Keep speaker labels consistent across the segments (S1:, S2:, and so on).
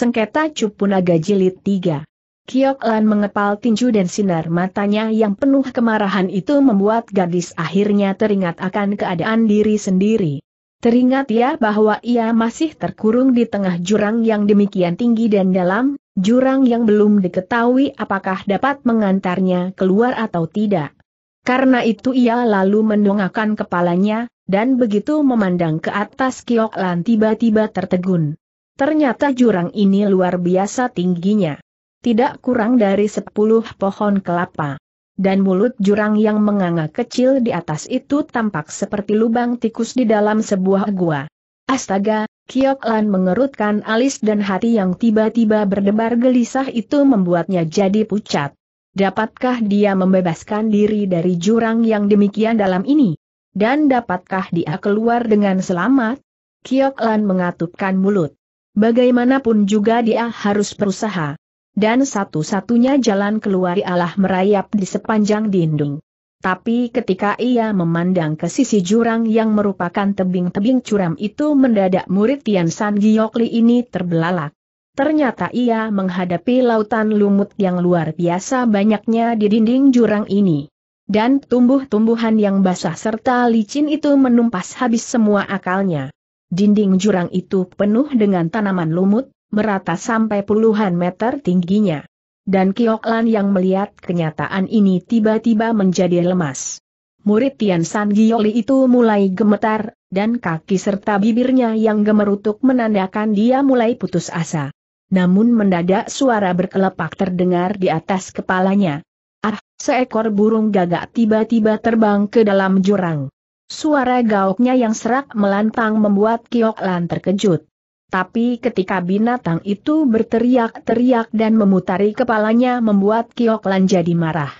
S1: Sengketa Cupunaga Jilid 3 Kiok Lan mengepal tinju dan sinar matanya yang penuh kemarahan itu membuat gadis akhirnya teringat akan keadaan diri sendiri. Teringat ya bahwa ia masih terkurung di tengah jurang yang demikian tinggi dan dalam, jurang yang belum diketahui apakah dapat mengantarnya keluar atau tidak. Karena itu ia lalu mendongakkan kepalanya, dan begitu memandang ke atas Kiok Lan tiba-tiba tertegun. Ternyata jurang ini luar biasa tingginya. Tidak kurang dari sepuluh pohon kelapa. Dan mulut jurang yang menganga kecil di atas itu tampak seperti lubang tikus di dalam sebuah gua. Astaga, Kiok Lan mengerutkan alis dan hati yang tiba-tiba berdebar gelisah itu membuatnya jadi pucat. Dapatkah dia membebaskan diri dari jurang yang demikian dalam ini? Dan dapatkah dia keluar dengan selamat? Kiok Lan mengatupkan mulut. Bagaimanapun juga dia harus berusaha. Dan satu-satunya jalan keluar ialah merayap di sepanjang dinding. Tapi ketika ia memandang ke sisi jurang yang merupakan tebing-tebing curam itu mendadak murid Tian San Giokli ini terbelalak. Ternyata ia menghadapi lautan lumut yang luar biasa banyaknya di dinding jurang ini. Dan tumbuh-tumbuhan yang basah serta licin itu menumpas habis semua akalnya. Dinding jurang itu penuh dengan tanaman lumut, merata sampai puluhan meter tingginya. Dan Kioklan yang melihat kenyataan ini tiba-tiba menjadi lemas. Murid Tian San Gioli itu mulai gemetar, dan kaki serta bibirnya yang gemerutuk menandakan dia mulai putus asa. Namun mendadak suara berkelepak terdengar di atas kepalanya. Ah, seekor burung gagak tiba-tiba terbang ke dalam jurang. Suara gauknya yang serak melantang membuat Kiok Lan terkejut. Tapi ketika binatang itu berteriak-teriak dan memutari kepalanya membuat Kiok Lan jadi marah.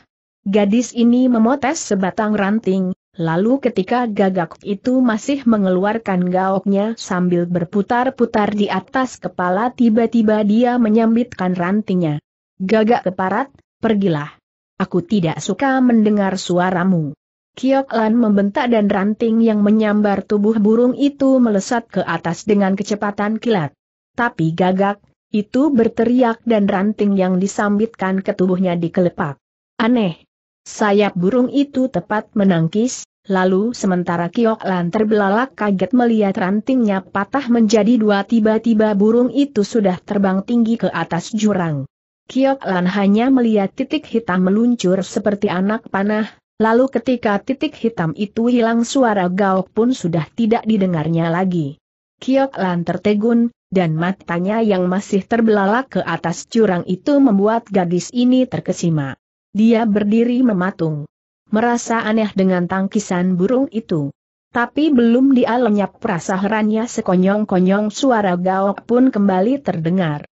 S1: Gadis ini memotes sebatang ranting, lalu ketika gagak itu masih mengeluarkan gauknya sambil berputar-putar di atas kepala tiba-tiba dia menyambitkan rantingnya. Gagak keparat, pergilah. Aku tidak suka mendengar suaramu. Kiok Lan membentak dan ranting yang menyambar tubuh burung itu melesat ke atas dengan kecepatan kilat. Tapi gagak, itu berteriak dan ranting yang disambitkan ke tubuhnya dikelepak. Aneh. Sayap burung itu tepat menangkis, lalu sementara Kiok Lan terbelalak kaget melihat rantingnya patah menjadi dua tiba-tiba burung itu sudah terbang tinggi ke atas jurang. Kiok Lan hanya melihat titik hitam meluncur seperti anak panah, Lalu ketika titik hitam itu hilang suara gaok pun sudah tidak didengarnya lagi. Kiok Lan tertegun, dan matanya yang masih terbelalak ke atas curang itu membuat gadis ini terkesima. Dia berdiri mematung. Merasa aneh dengan tangkisan burung itu. Tapi belum dia lenyap rasa herannya sekonyong-konyong suara gaok pun kembali terdengar.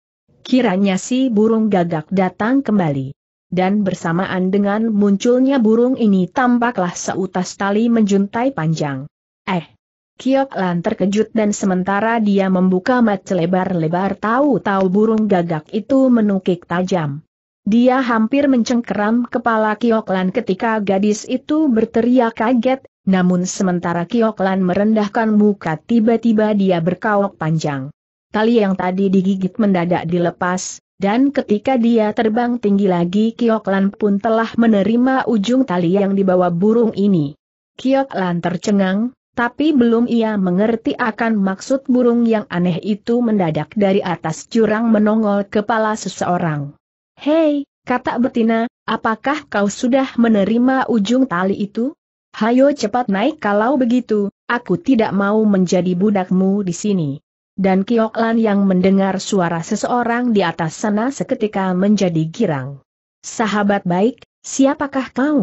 S1: Kiranya si burung gagak datang kembali dan bersamaan dengan munculnya burung ini tampaklah seutas tali menjuntai panjang. Eh! Kiok Lan terkejut dan sementara dia membuka mata lebar-lebar tahu-tahu burung gagak itu menukik tajam. Dia hampir mencengkeram kepala Kiok Lan ketika gadis itu berteriak kaget, namun sementara Kiok Lan merendahkan muka tiba-tiba dia berkawok panjang. Tali yang tadi digigit mendadak dilepas, dan ketika dia terbang tinggi lagi Kioklan pun telah menerima ujung tali yang dibawa burung ini. Kioklan tercengang, tapi belum ia mengerti akan maksud burung yang aneh itu mendadak dari atas jurang menongol kepala seseorang. Hei, kata betina, apakah kau sudah menerima ujung tali itu? Hayo cepat naik kalau begitu, aku tidak mau menjadi budakmu di sini. Dan Kioklan yang mendengar suara seseorang di atas sana seketika menjadi girang. Sahabat baik, siapakah kau?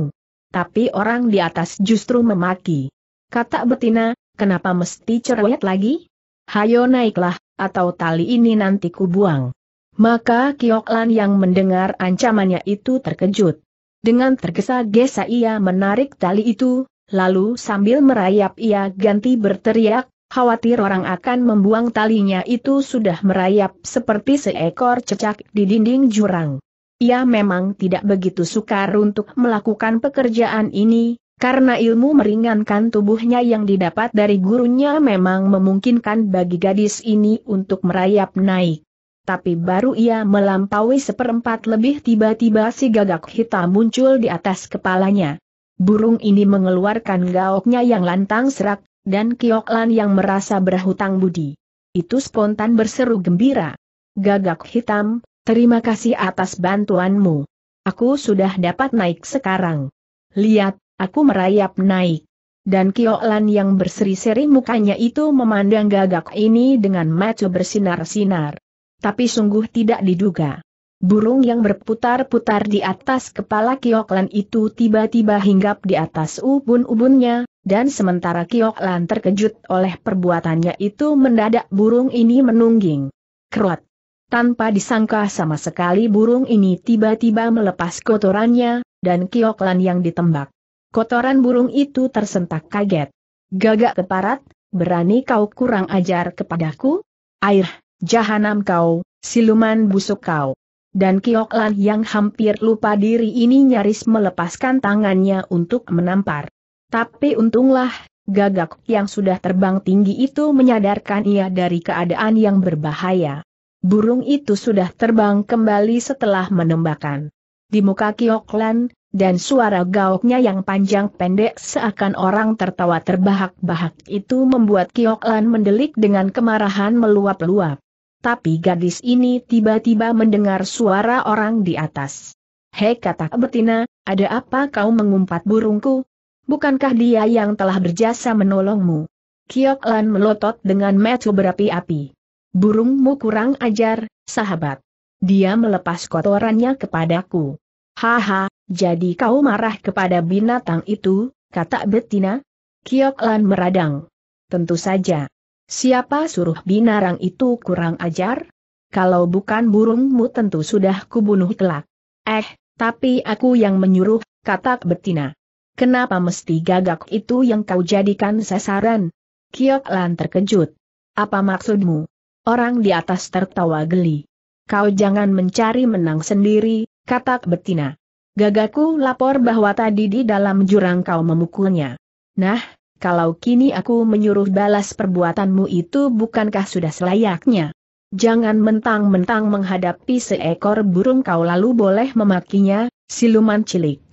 S1: Tapi orang di atas justru memaki. Kata betina, kenapa mesti cerewet lagi? Hayo naiklah, atau tali ini nanti kubuang. Maka Kioklan yang mendengar ancamannya itu terkejut. Dengan tergesa-gesa ia menarik tali itu, lalu sambil merayap ia ganti berteriak, Khawatir orang akan membuang talinya itu sudah merayap seperti seekor cecak di dinding jurang. Ia memang tidak begitu sukar untuk melakukan pekerjaan ini, karena ilmu meringankan tubuhnya yang didapat dari gurunya memang memungkinkan bagi gadis ini untuk merayap naik. Tapi baru ia melampaui seperempat lebih tiba-tiba si gagak hitam muncul di atas kepalanya. Burung ini mengeluarkan gaoknya yang lantang serak, dan Kiok Lan yang merasa berhutang budi. Itu spontan berseru gembira. Gagak hitam, terima kasih atas bantuanmu. Aku sudah dapat naik sekarang. Lihat, aku merayap naik. Dan Lan yang berseri-seri mukanya itu memandang gagak ini dengan mata bersinar-sinar. Tapi sungguh tidak diduga. Burung yang berputar-putar di atas kepala Kioklan itu tiba-tiba hinggap di atas ubun-ubunnya, dan sementara Kioklan terkejut oleh perbuatannya itu mendadak burung ini menungging. Kerot! Tanpa disangka sama sekali burung ini tiba-tiba melepas kotorannya, dan Kioklan yang ditembak. Kotoran burung itu tersentak kaget. Gagak keparat, berani kau kurang ajar kepadaku? Air, jahanam kau, siluman busuk kau dan Kiok Lan yang hampir lupa diri ini nyaris melepaskan tangannya untuk menampar. Tapi untunglah, gagak yang sudah terbang tinggi itu menyadarkan ia dari keadaan yang berbahaya. Burung itu sudah terbang kembali setelah menembakkan. Di muka Kiok Lan, dan suara gaoknya yang panjang pendek seakan orang tertawa terbahak-bahak itu membuat Kiok Lan mendelik dengan kemarahan meluap-luap tapi gadis ini tiba-tiba mendengar suara orang di atas. Hei kata betina, ada apa kau mengumpat burungku? Bukankah dia yang telah berjasa menolongmu? Kiok Lan melotot dengan metu berapi-api. Burungmu kurang ajar, sahabat. Dia melepas kotorannya kepadaku. Haha, jadi kau marah kepada binatang itu, kata betina? Kiok Lan meradang. Tentu saja. Siapa suruh binarang itu kurang ajar? Kalau bukan burungmu tentu sudah kubunuh kelak. Eh, tapi aku yang menyuruh, kata betina. Kenapa mesti gagak itu yang kau jadikan sasaran? Kiok Lan terkejut. Apa maksudmu? Orang di atas tertawa geli. Kau jangan mencari menang sendiri, kata betina. Gagaku lapor bahwa tadi di dalam jurang kau memukulnya. Nah, kalau kini aku menyuruh balas perbuatanmu itu bukankah sudah selayaknya? Jangan mentang-mentang menghadapi seekor burung kau lalu boleh memakinya, siluman cilik.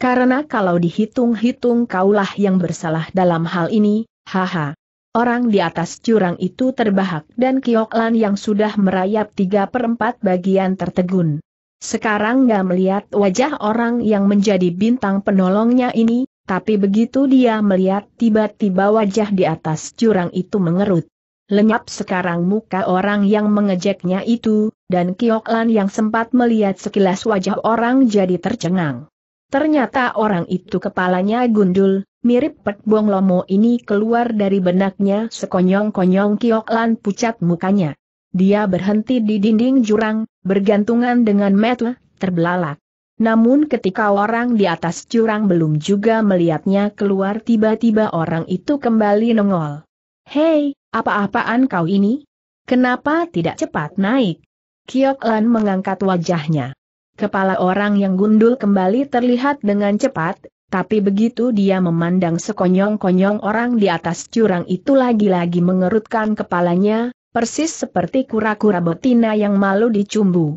S1: Karena kalau dihitung-hitung kaulah yang bersalah dalam hal ini, haha. Orang di atas curang itu terbahak dan Kioklan yang sudah merayap tiga per empat bagian tertegun. Sekarang gak melihat wajah orang yang menjadi bintang penolongnya ini, tapi begitu dia melihat tiba-tiba wajah di atas jurang itu mengerut. Lenyap sekarang muka orang yang mengejeknya itu, dan Kioklan yang sempat melihat sekilas wajah orang jadi tercengang. Ternyata orang itu kepalanya gundul, mirip pet Bong Lomo ini keluar dari benaknya sekonyong-konyong Kioklan pucat mukanya. Dia berhenti di dinding jurang, bergantungan dengan metu, terbelalak. Namun ketika orang di atas curang belum juga melihatnya keluar tiba-tiba orang itu kembali nongol. Hei, apa-apaan kau ini? Kenapa tidak cepat naik? Kiok Lan mengangkat wajahnya. Kepala orang yang gundul kembali terlihat dengan cepat, tapi begitu dia memandang sekonyong-konyong orang di atas curang itu lagi-lagi mengerutkan kepalanya, persis seperti kura-kura betina yang malu dicumbu.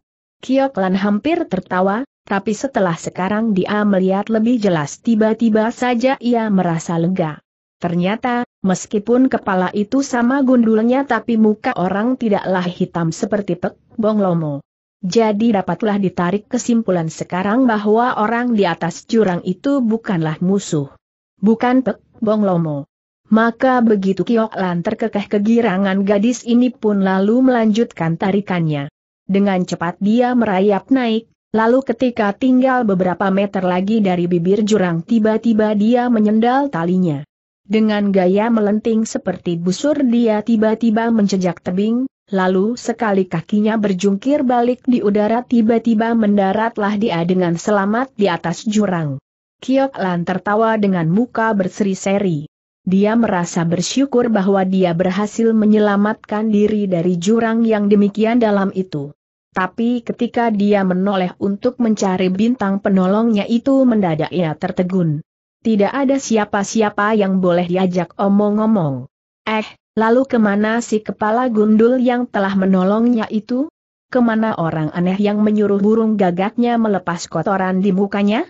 S1: Lan hampir tertawa, tapi setelah sekarang dia melihat lebih jelas tiba-tiba saja ia merasa lega. Ternyata, meskipun kepala itu sama gundulnya tapi muka orang tidaklah hitam seperti Pek Bong Lomo. Jadi dapatlah ditarik kesimpulan sekarang bahwa orang di atas jurang itu bukanlah musuh. Bukan Pek Bong Lomo. Maka begitu Kiok Lan terkekeh kegirangan gadis ini pun lalu melanjutkan tarikannya. Dengan cepat dia merayap naik, lalu ketika tinggal beberapa meter lagi dari bibir jurang tiba-tiba dia menyendal talinya. Dengan gaya melenting seperti busur dia tiba-tiba menjejak tebing, lalu sekali kakinya berjungkir balik di udara tiba-tiba mendaratlah dia dengan selamat di atas jurang. Kiok Lan tertawa dengan muka berseri-seri. Dia merasa bersyukur bahwa dia berhasil menyelamatkan diri dari jurang yang demikian dalam itu. Tapi ketika dia menoleh untuk mencari bintang penolongnya itu mendadak ia tertegun. Tidak ada siapa-siapa yang boleh diajak omong-omong. Eh, lalu kemana si kepala gundul yang telah menolongnya itu? Kemana orang aneh yang menyuruh burung gagaknya melepas kotoran di mukanya?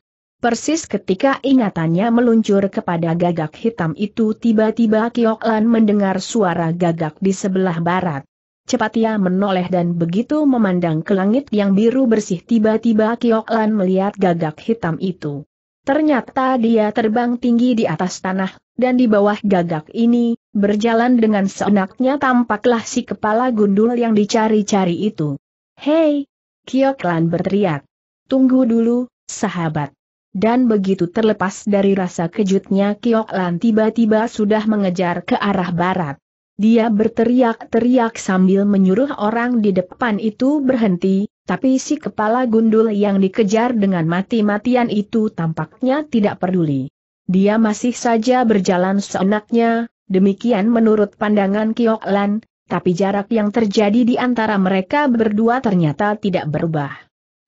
S1: Persis ketika ingatannya meluncur kepada gagak hitam itu tiba-tiba Kioklan mendengar suara gagak di sebelah barat. Cepat ia menoleh dan begitu memandang ke langit yang biru bersih tiba-tiba Kioklan melihat gagak hitam itu. Ternyata dia terbang tinggi di atas tanah, dan di bawah gagak ini, berjalan dengan seenaknya tampaklah si kepala gundul yang dicari-cari itu. Hei! Kioklan berteriak. Tunggu dulu, sahabat dan begitu terlepas dari rasa kejutnya Kiok Lan tiba-tiba sudah mengejar ke arah barat. Dia berteriak-teriak sambil menyuruh orang di depan itu berhenti, tapi si kepala gundul yang dikejar dengan mati-matian itu tampaknya tidak peduli. Dia masih saja berjalan seenaknya, demikian menurut pandangan Kiok Lan, tapi jarak yang terjadi di antara mereka berdua ternyata tidak berubah.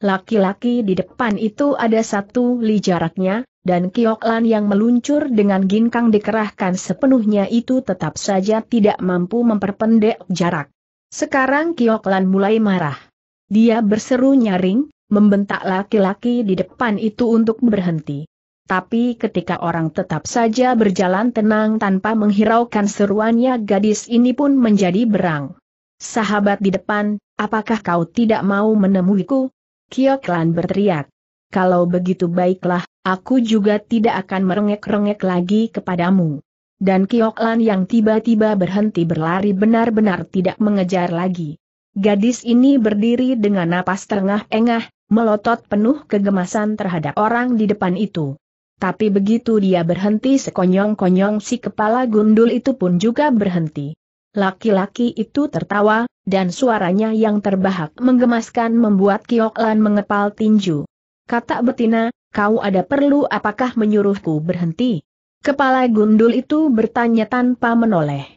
S1: Laki-laki di depan itu ada satu li jaraknya, dan Kioklan yang meluncur dengan ginkang dikerahkan sepenuhnya itu tetap saja tidak mampu memperpendek jarak. Sekarang Kioklan mulai marah. Dia berseru nyaring, membentak laki-laki di depan itu untuk berhenti. Tapi ketika orang tetap saja berjalan tenang tanpa menghiraukan seruannya gadis ini pun menjadi berang. Sahabat di depan, apakah kau tidak mau menemuiku? Kioklan berteriak. Kalau begitu baiklah, aku juga tidak akan merengek-rengek lagi kepadamu. Dan Kioklan yang tiba-tiba berhenti berlari benar-benar tidak mengejar lagi. Gadis ini berdiri dengan napas terengah-engah, melotot penuh kegemasan terhadap orang di depan itu. Tapi begitu dia berhenti sekonyong-konyong si kepala gundul itu pun juga berhenti. Laki-laki itu tertawa, dan suaranya yang terbahak menggemaskan membuat Kioklan mengepal tinju. Kata betina, kau ada perlu apakah menyuruhku berhenti? Kepala gundul itu bertanya tanpa menoleh.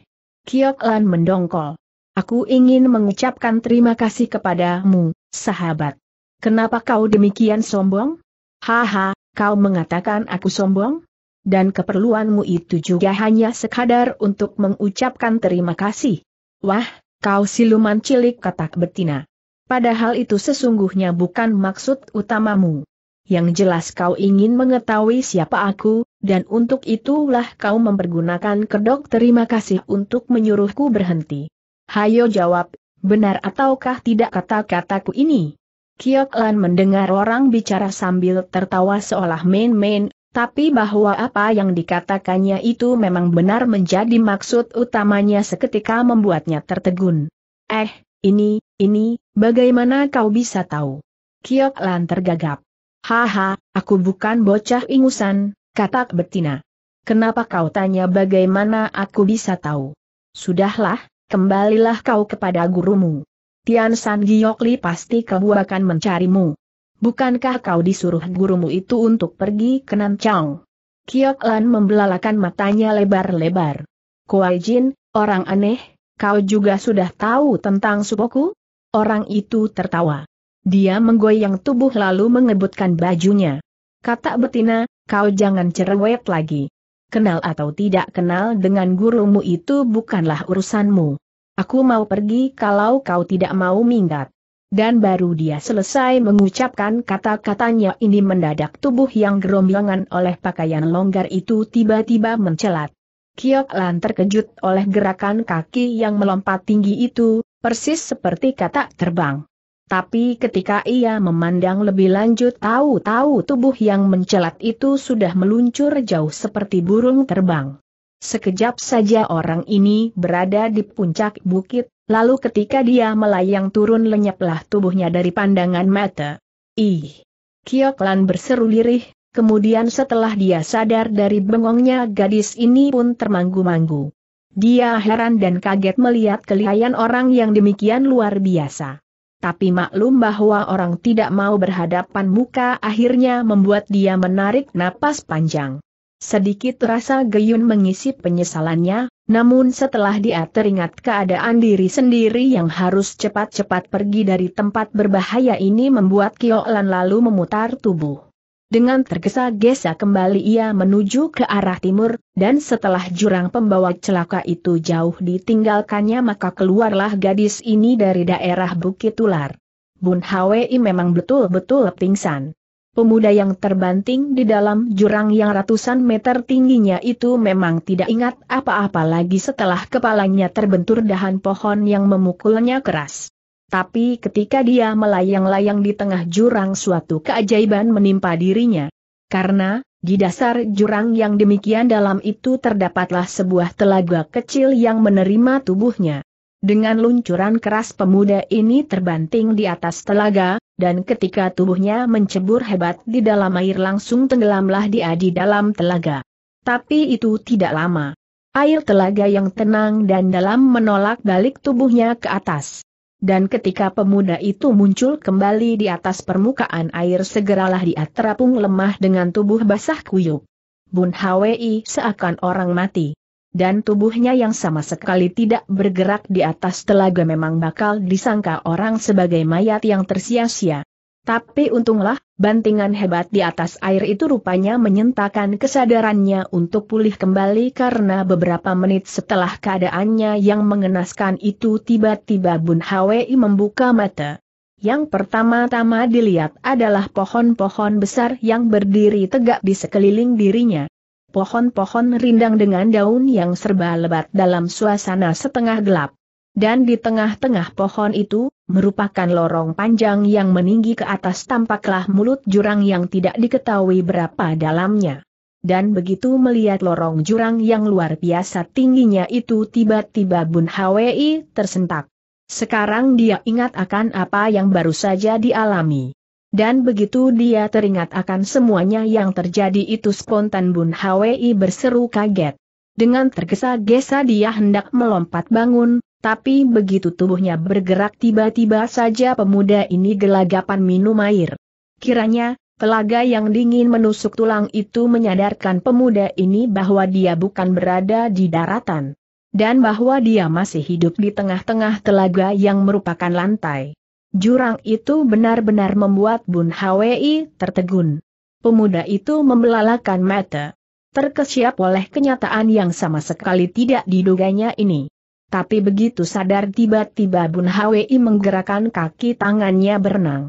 S1: Kioklan mendongkol. Aku ingin mengucapkan terima kasih kepadamu, sahabat. Kenapa kau demikian sombong? Haha, kau mengatakan aku sombong? dan keperluanmu itu juga hanya sekadar untuk mengucapkan terima kasih. Wah, kau siluman cilik katak betina. Padahal itu sesungguhnya bukan maksud utamamu. Yang jelas kau ingin mengetahui siapa aku, dan untuk itulah kau mempergunakan kedok terima kasih untuk menyuruhku berhenti. Hayo jawab, benar ataukah tidak kata-kataku ini? Kioklan mendengar orang bicara sambil tertawa seolah main-main, tapi bahwa apa yang dikatakannya itu memang benar menjadi maksud utamanya seketika membuatnya tertegun. Eh, ini, ini, bagaimana kau bisa tahu? Kiok Lan tergagap. Haha, aku bukan bocah ingusan, kata betina. Kenapa kau tanya bagaimana aku bisa tahu? Sudahlah, kembalilah kau kepada gurumu. Tian San Giokli pasti akan mencarimu. Bukankah kau disuruh gurumu itu untuk pergi ke Nancang? Kiok Lan membelalakan matanya lebar-lebar. Kuai Jin, orang aneh, kau juga sudah tahu tentang supoku? Orang itu tertawa. Dia menggoyang tubuh lalu mengebutkan bajunya. Kata betina, kau jangan cerewet lagi. Kenal atau tidak kenal dengan gurumu itu bukanlah urusanmu. Aku mau pergi kalau kau tidak mau minggat. Dan baru dia selesai mengucapkan kata-katanya ini mendadak tubuh yang gerombolan oleh pakaian longgar itu tiba-tiba mencelat. Kiok Lan terkejut oleh gerakan kaki yang melompat tinggi itu, persis seperti kata terbang. Tapi ketika ia memandang lebih lanjut tahu-tahu tubuh yang mencelat itu sudah meluncur jauh seperti burung terbang. Sekejap saja orang ini berada di puncak bukit, lalu ketika dia melayang turun lenyaplah tubuhnya dari pandangan mata. Ih! Kioklan berseru lirih, kemudian setelah dia sadar dari bengongnya gadis ini pun termanggu-manggu. Dia heran dan kaget melihat kelihayan orang yang demikian luar biasa. Tapi maklum bahwa orang tidak mau berhadapan muka akhirnya membuat dia menarik napas panjang. Sedikit terasa Geyun mengisi penyesalannya, namun setelah dia teringat keadaan diri sendiri yang harus cepat-cepat pergi dari tempat berbahaya ini membuat Kiolan lalu memutar tubuh. Dengan tergesa-gesa kembali ia menuju ke arah timur, dan setelah jurang pembawa celaka itu jauh ditinggalkannya maka keluarlah gadis ini dari daerah Bukit Tular. Bun Hwi memang betul-betul pingsan. Pemuda yang terbanting di dalam jurang yang ratusan meter tingginya itu memang tidak ingat apa-apa lagi setelah kepalanya terbentur dahan pohon yang memukulnya keras. Tapi ketika dia melayang-layang di tengah jurang suatu keajaiban menimpa dirinya. Karena, di dasar jurang yang demikian dalam itu terdapatlah sebuah telaga kecil yang menerima tubuhnya. Dengan luncuran keras pemuda ini terbanting di atas telaga, dan ketika tubuhnya mencebur hebat di dalam air langsung tenggelamlah dia di dalam telaga. Tapi itu tidak lama. Air telaga yang tenang dan dalam menolak balik tubuhnya ke atas. Dan ketika pemuda itu muncul kembali di atas permukaan air segeralah dia terapung lemah dengan tubuh basah kuyup. Bun Hwi seakan orang mati dan tubuhnya yang sama sekali tidak bergerak di atas telaga memang bakal disangka orang sebagai mayat yang tersia-sia. Tapi untunglah, bantingan hebat di atas air itu rupanya menyentakan kesadarannya untuk pulih kembali karena beberapa menit setelah keadaannya yang mengenaskan itu tiba-tiba Bun Hwi membuka mata. Yang pertama-tama dilihat adalah pohon-pohon besar yang berdiri tegak di sekeliling dirinya pohon-pohon rindang dengan daun yang serba lebat dalam suasana setengah gelap. Dan di tengah-tengah pohon itu, merupakan lorong panjang yang meninggi ke atas tampaklah mulut jurang yang tidak diketahui berapa dalamnya. Dan begitu melihat lorong jurang yang luar biasa tingginya itu tiba-tiba Bun Hwi tersentak. Sekarang dia ingat akan apa yang baru saja dialami. Dan begitu dia teringat akan semuanya yang terjadi itu spontan Bun Hwi berseru kaget. Dengan tergesa-gesa dia hendak melompat bangun, tapi begitu tubuhnya bergerak tiba-tiba saja pemuda ini gelagapan minum air. Kiranya, telaga yang dingin menusuk tulang itu menyadarkan pemuda ini bahwa dia bukan berada di daratan. Dan bahwa dia masih hidup di tengah-tengah telaga yang merupakan lantai. Jurang itu benar-benar membuat Bun Hwi tertegun. Pemuda itu membelalakan mata. Terkesiap oleh kenyataan yang sama sekali tidak diduganya ini. Tapi begitu sadar tiba-tiba Bun Hwi menggerakkan kaki tangannya berenang.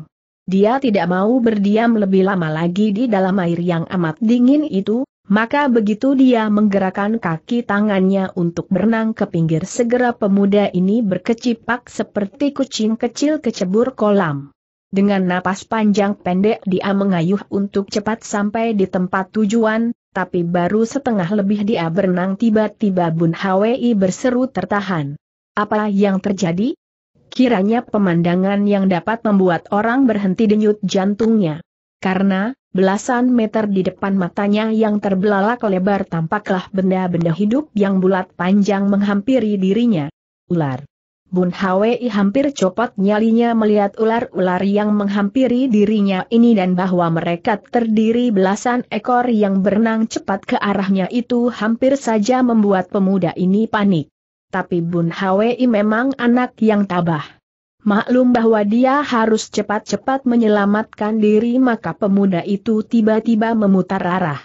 S1: Dia tidak mau berdiam lebih lama lagi di dalam air yang amat dingin itu, maka begitu dia menggerakkan kaki tangannya untuk berenang ke pinggir segera pemuda ini berkecipak seperti kucing kecil kecebur kolam. Dengan napas panjang pendek dia mengayuh untuk cepat sampai di tempat tujuan, tapi baru setengah lebih dia berenang tiba-tiba Bun Hwi berseru tertahan. Apa yang terjadi? Kiranya pemandangan yang dapat membuat orang berhenti denyut jantungnya. Karena, Belasan meter di depan matanya yang terbelalak lebar tampaklah benda-benda hidup yang bulat panjang menghampiri dirinya. Ular. Bun Hwi hampir copot nyalinya melihat ular-ular yang menghampiri dirinya ini dan bahwa mereka terdiri belasan ekor yang berenang cepat ke arahnya itu hampir saja membuat pemuda ini panik. Tapi Bun Hwi memang anak yang tabah. Maklum bahwa dia harus cepat-cepat menyelamatkan diri maka pemuda itu tiba-tiba memutar arah.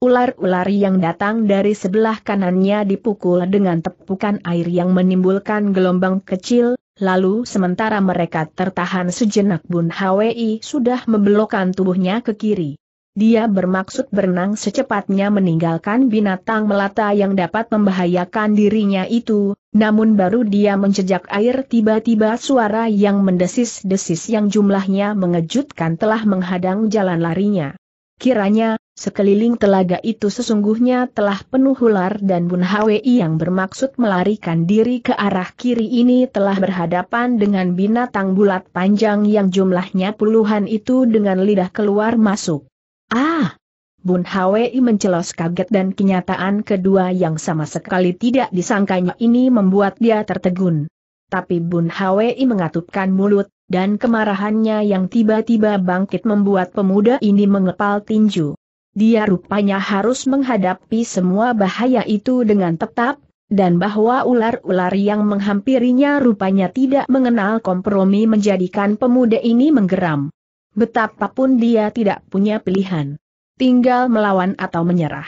S1: Ular-ular yang datang dari sebelah kanannya dipukul dengan tepukan air yang menimbulkan gelombang kecil, lalu sementara mereka tertahan sejenak Bun Hwi sudah membelokkan tubuhnya ke kiri. Dia bermaksud berenang secepatnya meninggalkan binatang melata yang dapat membahayakan dirinya itu, namun baru dia menjejak air tiba-tiba suara yang mendesis-desis yang jumlahnya mengejutkan telah menghadang jalan larinya. Kiranya, sekeliling telaga itu sesungguhnya telah penuh ular dan Bun Hwi yang bermaksud melarikan diri ke arah kiri ini telah berhadapan dengan binatang bulat panjang yang jumlahnya puluhan itu dengan lidah keluar masuk. Ah! Bun Hwi mencelos kaget dan kenyataan kedua yang sama sekali tidak disangkanya ini membuat dia tertegun. Tapi Bun Hwi mengatupkan mulut, dan kemarahannya yang tiba-tiba bangkit membuat pemuda ini mengepal tinju. Dia rupanya harus menghadapi semua bahaya itu dengan tetap, dan bahwa ular-ular yang menghampirinya rupanya tidak mengenal kompromi menjadikan pemuda ini menggeram. Betapapun dia tidak punya pilihan. Tinggal melawan atau menyerah.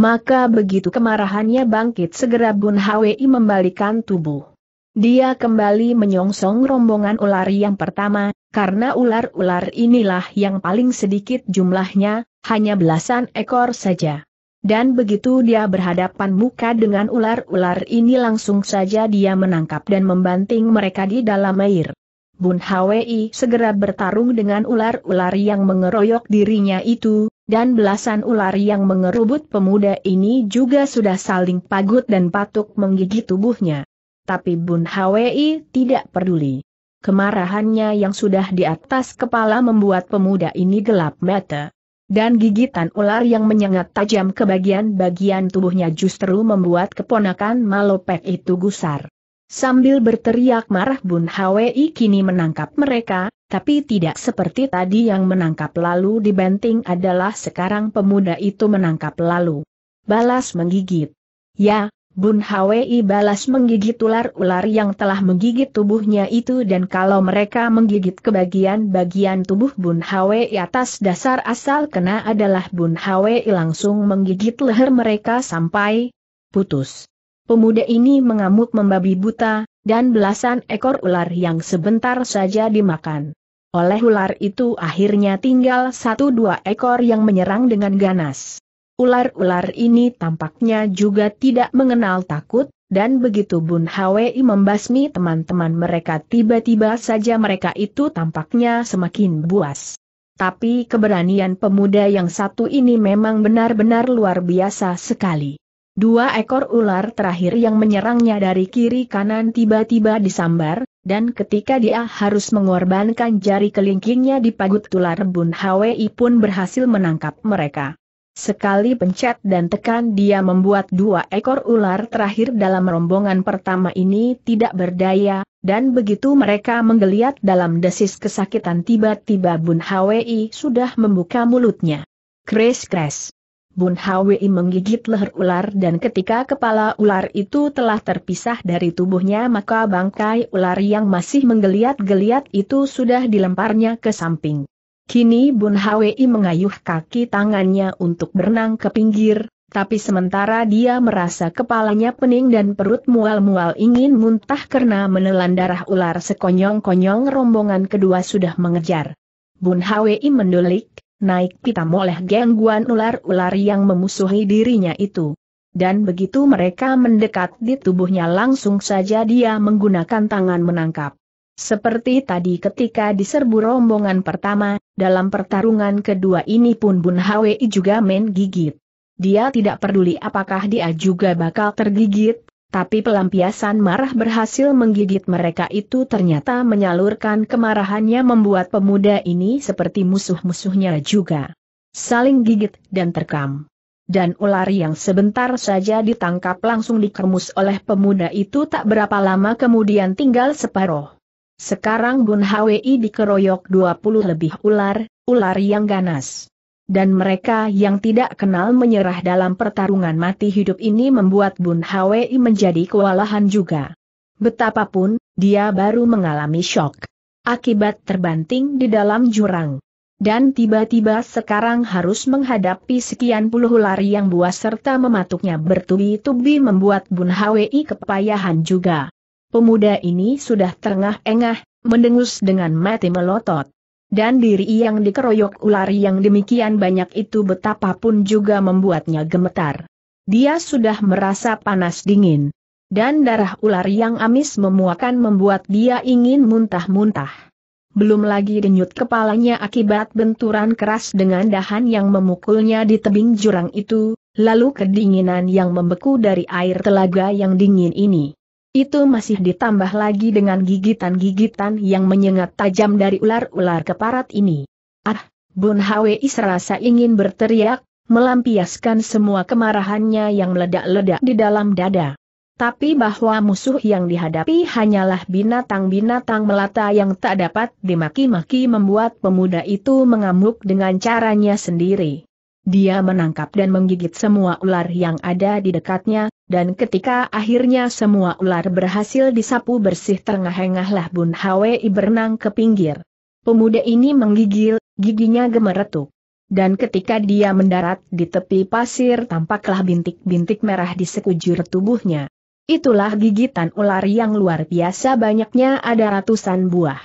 S1: Maka begitu kemarahannya bangkit segera Bun Hwi membalikan tubuh. Dia kembali menyongsong rombongan ular yang pertama, karena ular-ular inilah yang paling sedikit jumlahnya, hanya belasan ekor saja. Dan begitu dia berhadapan muka dengan ular-ular ini langsung saja dia menangkap dan membanting mereka di dalam air. Bun Hwi segera bertarung dengan ular-ular yang mengeroyok dirinya itu, dan belasan ular yang mengerubut pemuda ini juga sudah saling pagut dan patuk menggigit tubuhnya. Tapi Bun Hwi tidak peduli. Kemarahannya yang sudah di atas kepala membuat pemuda ini gelap mata. Dan gigitan ular yang menyengat tajam ke bagian-bagian tubuhnya justru membuat keponakan Malopek itu gusar. Sambil berteriak marah Bun Hwi kini menangkap mereka, tapi tidak seperti tadi yang menangkap lalu dibanting adalah sekarang pemuda itu menangkap lalu. Balas menggigit. Ya, Bun Hwi balas menggigit ular-ular yang telah menggigit tubuhnya itu dan kalau mereka menggigit ke bagian-bagian tubuh Bun Hwi atas dasar asal kena adalah Bun Hwi langsung menggigit leher mereka sampai putus. Pemuda ini mengamuk membabi buta, dan belasan ekor ular yang sebentar saja dimakan. Oleh ular itu akhirnya tinggal satu dua ekor yang menyerang dengan ganas. Ular-ular ini tampaknya juga tidak mengenal takut, dan begitu Bun Hwi membasmi teman-teman mereka tiba-tiba saja mereka itu tampaknya semakin buas. Tapi keberanian pemuda yang satu ini memang benar-benar luar biasa sekali. Dua ekor ular terakhir yang menyerangnya dari kiri kanan tiba-tiba disambar, dan ketika dia harus mengorbankan jari kelingkingnya di pagut tular Bun Hwi pun berhasil menangkap mereka. Sekali pencet dan tekan dia membuat dua ekor ular terakhir dalam rombongan pertama ini tidak berdaya, dan begitu mereka menggeliat dalam desis kesakitan tiba-tiba Bun Hwi sudah membuka mulutnya. Kres-kres. Bun Hwi menggigit leher ular dan ketika kepala ular itu telah terpisah dari tubuhnya maka bangkai ular yang masih menggeliat-geliat itu sudah dilemparnya ke samping. Kini Bun Hwi mengayuh kaki tangannya untuk berenang ke pinggir, tapi sementara dia merasa kepalanya pening dan perut mual-mual ingin muntah karena menelan darah ular sekonyong-konyong rombongan kedua sudah mengejar. Bun Hwi mendulik, naik pitam oleh gangguan ular-ular yang memusuhi dirinya itu. Dan begitu mereka mendekat di tubuhnya langsung saja dia menggunakan tangan menangkap. Seperti tadi ketika diserbu rombongan pertama, dalam pertarungan kedua ini pun Bun Hwi juga main gigit. Dia tidak peduli apakah dia juga bakal tergigit, tapi pelampiasan marah berhasil menggigit mereka itu ternyata menyalurkan kemarahannya membuat pemuda ini seperti musuh-musuhnya juga. Saling gigit dan terkam. Dan ular yang sebentar saja ditangkap langsung dikermus oleh pemuda itu tak berapa lama kemudian tinggal separoh. Sekarang Bun Hwi dikeroyok 20 lebih ular, ular yang ganas dan mereka yang tidak kenal menyerah dalam pertarungan mati hidup ini membuat Bun Hwei menjadi kewalahan juga. Betapapun, dia baru mengalami shock akibat terbanting di dalam jurang. Dan tiba-tiba sekarang harus menghadapi sekian puluh lari yang buas serta mematuknya bertubi-tubi membuat Bun Hwei kepayahan juga. Pemuda ini sudah terengah-engah, mendengus dengan mati melotot. Dan diri yang dikeroyok ular yang demikian banyak itu betapapun juga membuatnya gemetar. Dia sudah merasa panas dingin. Dan darah ular yang amis memuakan membuat dia ingin muntah-muntah. Belum lagi denyut kepalanya akibat benturan keras dengan dahan yang memukulnya di tebing jurang itu, lalu kedinginan yang membeku dari air telaga yang dingin ini. Itu masih ditambah lagi dengan gigitan-gigitan yang menyengat tajam dari ular-ular keparat ini. Ah, Bun Hwi serasa ingin berteriak, melampiaskan semua kemarahannya yang meledak-ledak di dalam dada. Tapi bahwa musuh yang dihadapi hanyalah binatang-binatang melata yang tak dapat dimaki-maki membuat pemuda itu mengamuk dengan caranya sendiri. Dia menangkap dan menggigit semua ular yang ada di dekatnya, dan ketika akhirnya semua ular berhasil disapu bersih tengah-tengahlah Bun Hwei berenang ke pinggir. Pemuda ini menggigil, giginya gemeretuk. Dan ketika dia mendarat di tepi pasir tampaklah bintik-bintik merah di sekujur tubuhnya. Itulah gigitan ular yang luar biasa banyaknya ada ratusan buah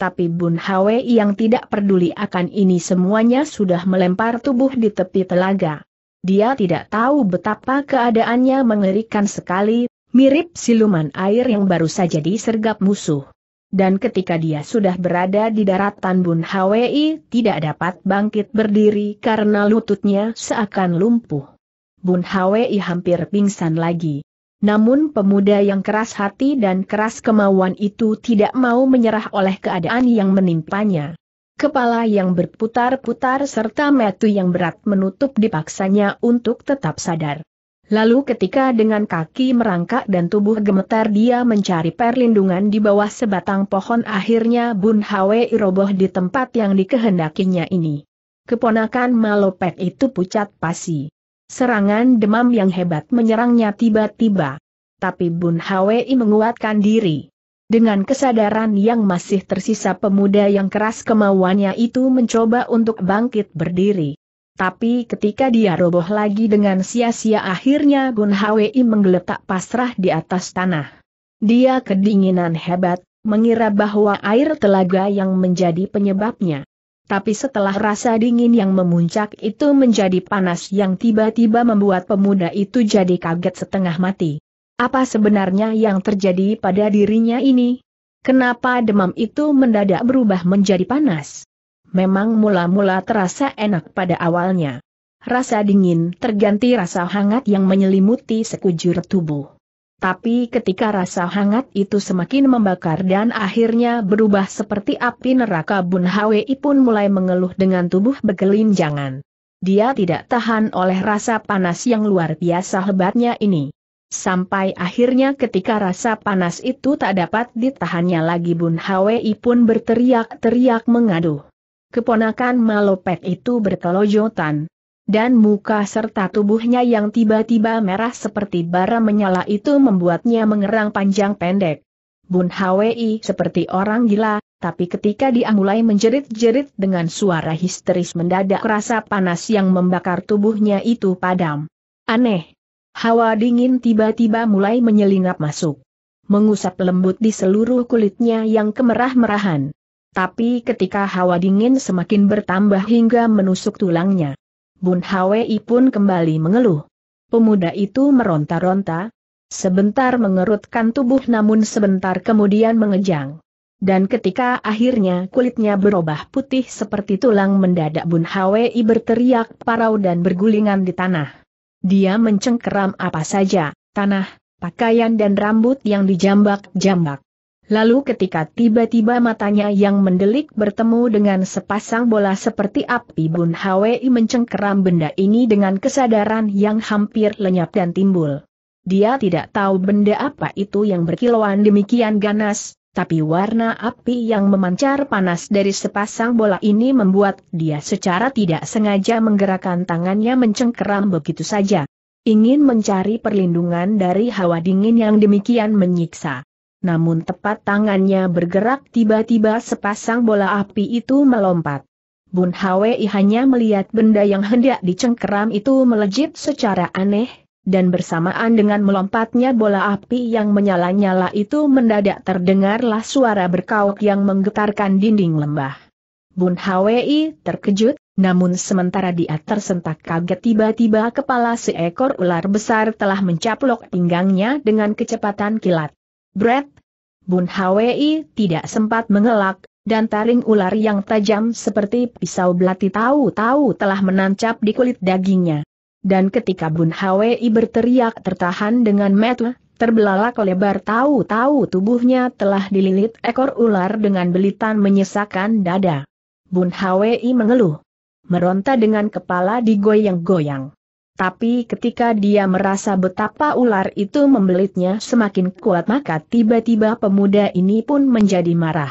S1: tapi Bun Hwe yang tidak peduli akan ini semuanya sudah melempar tubuh di tepi telaga. Dia tidak tahu betapa keadaannya mengerikan sekali, mirip siluman air yang baru saja disergap musuh. Dan ketika dia sudah berada di daratan Bun Hwi tidak dapat bangkit berdiri karena lututnya seakan lumpuh. Bun Hwi hampir pingsan lagi. Namun pemuda yang keras hati dan keras kemauan itu tidak mau menyerah oleh keadaan yang menimpanya. Kepala yang berputar-putar serta metu yang berat menutup dipaksanya untuk tetap sadar. Lalu ketika dengan kaki merangkak dan tubuh gemetar dia mencari perlindungan di bawah sebatang pohon akhirnya Bun Hwe roboh di tempat yang dikehendakinya ini. Keponakan Malopet itu pucat pasi. Serangan demam yang hebat menyerangnya tiba-tiba. Tapi Bun Hwi menguatkan diri. Dengan kesadaran yang masih tersisa pemuda yang keras kemauannya itu mencoba untuk bangkit berdiri. Tapi ketika dia roboh lagi dengan sia-sia akhirnya Bun Hwi menggeletak pasrah di atas tanah. Dia kedinginan hebat, mengira bahwa air telaga yang menjadi penyebabnya tapi setelah rasa dingin yang memuncak itu menjadi panas yang tiba-tiba membuat pemuda itu jadi kaget setengah mati. Apa sebenarnya yang terjadi pada dirinya ini? Kenapa demam itu mendadak berubah menjadi panas? Memang mula-mula terasa enak pada awalnya. Rasa dingin terganti rasa hangat yang menyelimuti sekujur tubuh tapi ketika rasa hangat itu semakin membakar dan akhirnya berubah seperti api neraka Bun Hwi pun mulai mengeluh dengan tubuh bergelinjangan. Dia tidak tahan oleh rasa panas yang luar biasa hebatnya ini. Sampai akhirnya ketika rasa panas itu tak dapat ditahannya lagi Bun Hwi pun berteriak-teriak mengaduh. Keponakan Malopet itu berkelojotan, dan muka serta tubuhnya yang tiba-tiba merah seperti bara menyala itu membuatnya mengerang panjang pendek. Bun Hwi seperti orang gila, tapi ketika dia mulai menjerit-jerit dengan suara histeris mendadak rasa panas yang membakar tubuhnya itu padam. Aneh. Hawa dingin tiba-tiba mulai menyelinap masuk. Mengusap lembut di seluruh kulitnya yang kemerah-merahan. Tapi ketika hawa dingin semakin bertambah hingga menusuk tulangnya. Bun Hwi pun kembali mengeluh. Pemuda itu meronta-ronta, sebentar mengerutkan tubuh namun sebentar kemudian mengejang. Dan ketika akhirnya kulitnya berubah putih seperti tulang mendadak Bun Hwi berteriak parau dan bergulingan di tanah. Dia mencengkeram apa saja, tanah, pakaian dan rambut yang dijambak-jambak. Lalu ketika tiba-tiba matanya yang mendelik bertemu dengan sepasang bola seperti api Bun Hwi mencengkeram benda ini dengan kesadaran yang hampir lenyap dan timbul. Dia tidak tahu benda apa itu yang berkilauan demikian ganas, tapi warna api yang memancar panas dari sepasang bola ini membuat dia secara tidak sengaja menggerakkan tangannya mencengkeram begitu saja. Ingin mencari perlindungan dari hawa dingin yang demikian menyiksa namun tepat tangannya bergerak tiba-tiba sepasang bola api itu melompat. Bun Hwi hanya melihat benda yang hendak dicengkeram itu melejit secara aneh, dan bersamaan dengan melompatnya bola api yang menyala-nyala itu mendadak terdengarlah suara berkauk yang menggetarkan dinding lembah. Bun Hwi terkejut, namun sementara dia tersentak kaget tiba-tiba kepala seekor ular besar telah mencaplok pinggangnya dengan kecepatan kilat. Brett, Bun Hwi tidak sempat mengelak, dan taring ular yang tajam seperti pisau belati tahu-tahu telah menancap di kulit dagingnya. Dan ketika Bun Hwi berteriak tertahan dengan metu, terbelalak lebar tahu-tahu tubuhnya telah dililit ekor ular dengan belitan menyesakan dada. Bun Hwi mengeluh. Meronta dengan kepala digoyang-goyang. Tapi ketika dia merasa betapa ular itu membelitnya semakin kuat maka tiba-tiba pemuda ini pun menjadi marah.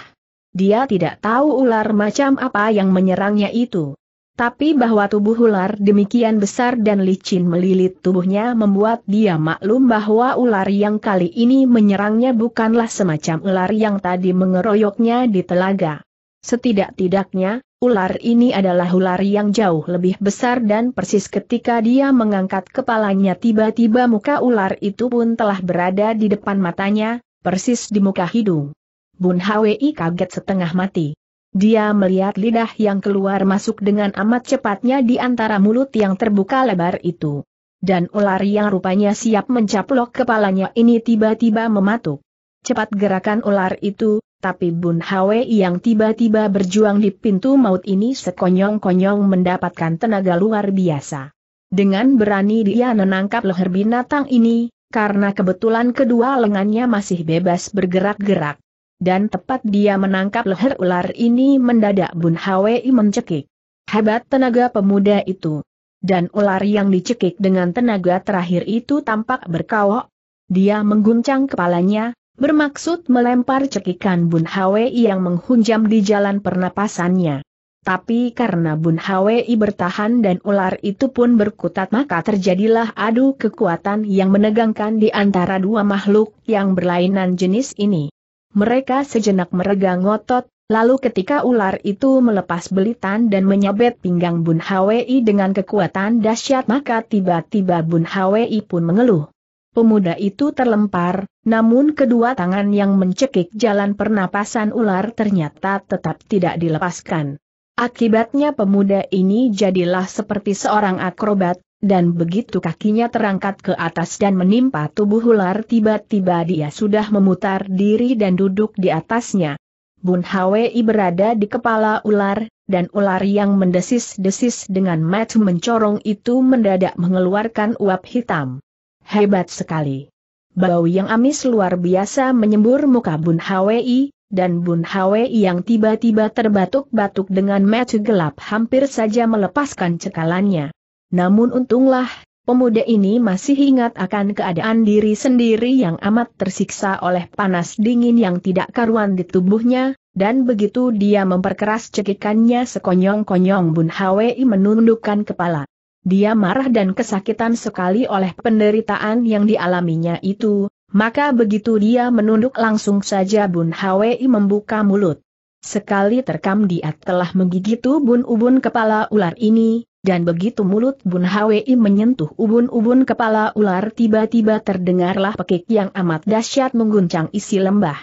S1: Dia tidak tahu ular macam apa yang menyerangnya itu. Tapi bahwa tubuh ular demikian besar dan licin melilit tubuhnya membuat dia maklum bahwa ular yang kali ini menyerangnya bukanlah semacam ular yang tadi mengeroyoknya di telaga. Setidak-tidaknya, ular ini adalah ular yang jauh lebih besar dan persis ketika dia mengangkat kepalanya tiba-tiba muka ular itu pun telah berada di depan matanya, persis di muka hidung. Bun Hwi kaget setengah mati. Dia melihat lidah yang keluar masuk dengan amat cepatnya di antara mulut yang terbuka lebar itu. Dan ular yang rupanya siap mencaplok kepalanya ini tiba-tiba mematuk. Cepat gerakan ular itu, tapi Bun Hwe yang tiba-tiba berjuang di pintu maut ini sekonyong-konyong mendapatkan tenaga luar biasa. Dengan berani dia menangkap leher binatang ini, karena kebetulan kedua lengannya masih bebas bergerak-gerak. Dan tepat dia menangkap leher ular ini mendadak Bun Hwe mencekik. Hebat tenaga pemuda itu. Dan ular yang dicekik dengan tenaga terakhir itu tampak berkawok. Dia mengguncang kepalanya, bermaksud melempar cekikan Bun Hwi yang menghunjam di jalan pernapasannya. Tapi karena Bun Hwi bertahan dan ular itu pun berkutat maka terjadilah adu kekuatan yang menegangkan di antara dua makhluk yang berlainan jenis ini. Mereka sejenak meregang otot, lalu ketika ular itu melepas belitan dan menyabet pinggang Bun Hwi dengan kekuatan dahsyat maka tiba-tiba Bun Hwi pun mengeluh. Pemuda itu terlempar, namun kedua tangan yang mencekik jalan pernapasan ular ternyata tetap tidak dilepaskan. Akibatnya pemuda ini jadilah seperti seorang akrobat, dan begitu kakinya terangkat ke atas dan menimpa tubuh ular tiba-tiba dia sudah memutar diri dan duduk di atasnya. Bun Hwi berada di kepala ular, dan ular yang mendesis-desis dengan mati mencorong itu mendadak mengeluarkan uap hitam. Hebat sekali. Bau yang amis luar biasa menyembur muka Bun Hwi, dan Bun Hwi yang tiba-tiba terbatuk-batuk dengan mata gelap hampir saja melepaskan cekalannya. Namun untunglah, pemuda ini masih ingat akan keadaan diri sendiri yang amat tersiksa oleh panas dingin yang tidak karuan di tubuhnya, dan begitu dia memperkeras cekikannya sekonyong-konyong Bun Hwi menundukkan kepala dia marah dan kesakitan sekali oleh penderitaan yang dialaminya itu, maka begitu dia menunduk langsung saja Bun Hwi membuka mulut. Sekali terkam dia telah menggigit Bun Ubun kepala ular ini, dan begitu mulut Bun Hwi menyentuh ubun-ubun kepala ular tiba-tiba terdengarlah pekik yang amat dahsyat mengguncang isi lembah.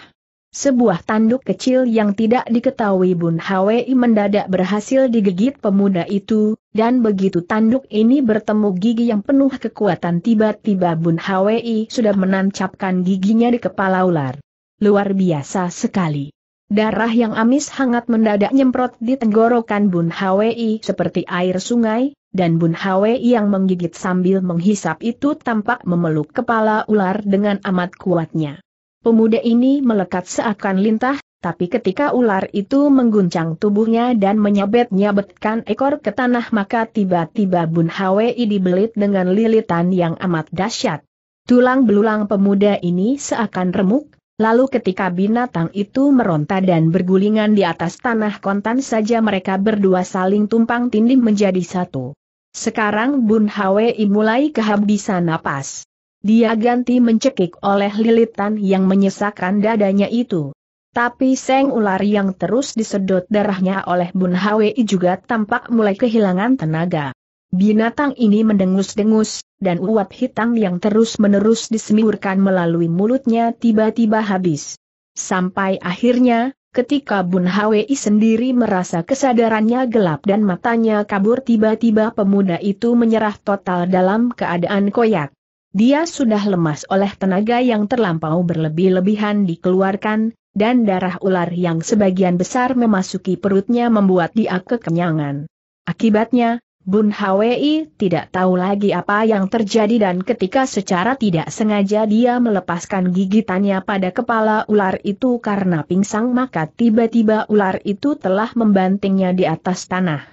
S1: Sebuah tanduk kecil yang tidak diketahui Bun Hwi mendadak berhasil digigit pemuda itu, dan begitu tanduk ini bertemu gigi yang penuh kekuatan tiba-tiba Bun Hwi sudah menancapkan giginya di kepala ular. Luar biasa sekali. Darah yang amis hangat mendadak nyemprot di tenggorokan Bun Hwi seperti air sungai, dan Bun Hwi yang menggigit sambil menghisap itu tampak memeluk kepala ular dengan amat kuatnya. Pemuda ini melekat seakan lintah, tapi ketika ular itu mengguncang tubuhnya dan menyabet-nyabetkan ekor ke tanah maka tiba-tiba Bun Hwi dibelit dengan lilitan yang amat dahsyat. Tulang belulang pemuda ini seakan remuk, Lalu ketika binatang itu meronta dan bergulingan di atas tanah kontan saja mereka berdua saling tumpang tindih menjadi satu. Sekarang Bun Hwi mulai kehabisan napas. Dia ganti mencekik oleh lilitan yang menyesakan dadanya itu. Tapi seng ular yang terus disedot darahnya oleh Bun Hwi juga tampak mulai kehilangan tenaga. Binatang ini mendengus-dengus, dan uap hitam yang terus-menerus disemburkan melalui mulutnya tiba-tiba habis. Sampai akhirnya, ketika Bun Hwi sendiri merasa kesadarannya gelap dan matanya kabur tiba-tiba pemuda itu menyerah total dalam keadaan koyak. Dia sudah lemas oleh tenaga yang terlampau berlebih-lebihan dikeluarkan, dan darah ular yang sebagian besar memasuki perutnya membuat dia kekenyangan. Akibatnya, Bun Hwi tidak tahu lagi apa yang terjadi dan ketika secara tidak sengaja dia melepaskan gigitannya pada kepala ular itu karena pingsang maka tiba-tiba ular itu telah membantingnya di atas tanah.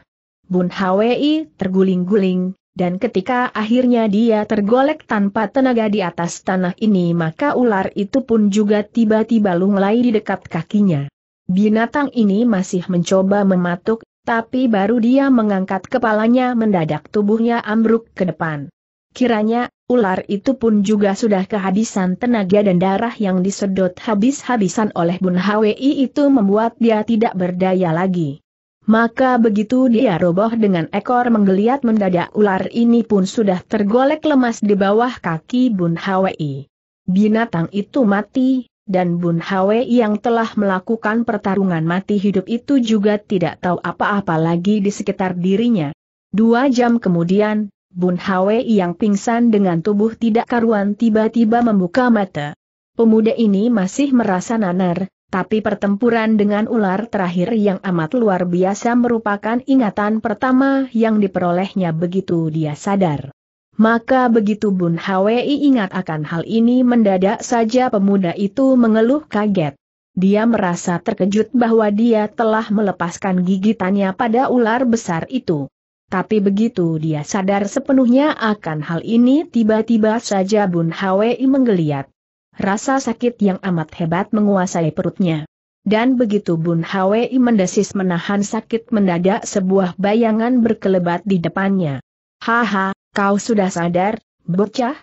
S1: Bun Hwi terguling-guling, dan ketika akhirnya dia tergolek tanpa tenaga di atas tanah ini maka ular itu pun juga tiba-tiba lunglai di dekat kakinya. Binatang ini masih mencoba mematuk, tapi baru dia mengangkat kepalanya mendadak tubuhnya ambruk ke depan. Kiranya, ular itu pun juga sudah kehabisan tenaga dan darah yang disedot habis-habisan oleh Bun Hwi itu membuat dia tidak berdaya lagi. Maka begitu dia roboh dengan ekor menggeliat mendadak ular ini pun sudah tergolek lemas di bawah kaki Bun Hwi. Binatang itu mati, dan Bun Hwi yang telah melakukan pertarungan mati hidup itu juga tidak tahu apa-apa lagi di sekitar dirinya. Dua jam kemudian, Bun Hwi yang pingsan dengan tubuh tidak karuan tiba-tiba membuka mata. Pemuda ini masih merasa nanar, tapi pertempuran dengan ular terakhir yang amat luar biasa merupakan ingatan pertama yang diperolehnya begitu dia sadar. Maka begitu Bun Hwi ingat akan hal ini mendadak saja pemuda itu mengeluh kaget. Dia merasa terkejut bahwa dia telah melepaskan gigitannya pada ular besar itu. Tapi begitu dia sadar sepenuhnya akan hal ini tiba-tiba saja Bun Hwi menggeliat. Rasa sakit yang amat hebat menguasai perutnya. Dan begitu Bun Hwi mendesis menahan sakit mendadak sebuah bayangan berkelebat di depannya. Haha, kau sudah sadar, bocah?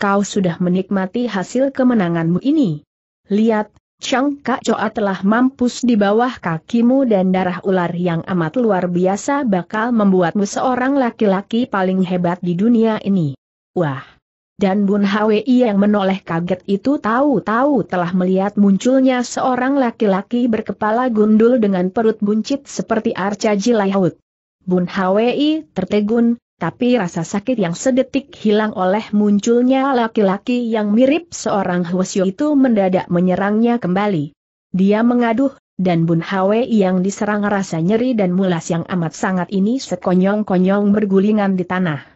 S1: Kau sudah menikmati hasil kemenanganmu ini. Lihat, Chang Kak Choa telah mampus di bawah kakimu dan darah ular yang amat luar biasa bakal membuatmu seorang laki-laki paling hebat di dunia ini. Wah! Dan Bun Hwi yang menoleh kaget itu tahu-tahu telah melihat munculnya seorang laki-laki berkepala gundul dengan perut buncit seperti arca jilaut. Bun Hwi tertegun, tapi rasa sakit yang sedetik hilang oleh munculnya laki-laki yang mirip seorang Hwasyo itu mendadak menyerangnya kembali. Dia mengaduh, dan Bun Hwi yang diserang rasa nyeri dan mulas yang amat sangat ini sekonyong-konyong bergulingan di tanah.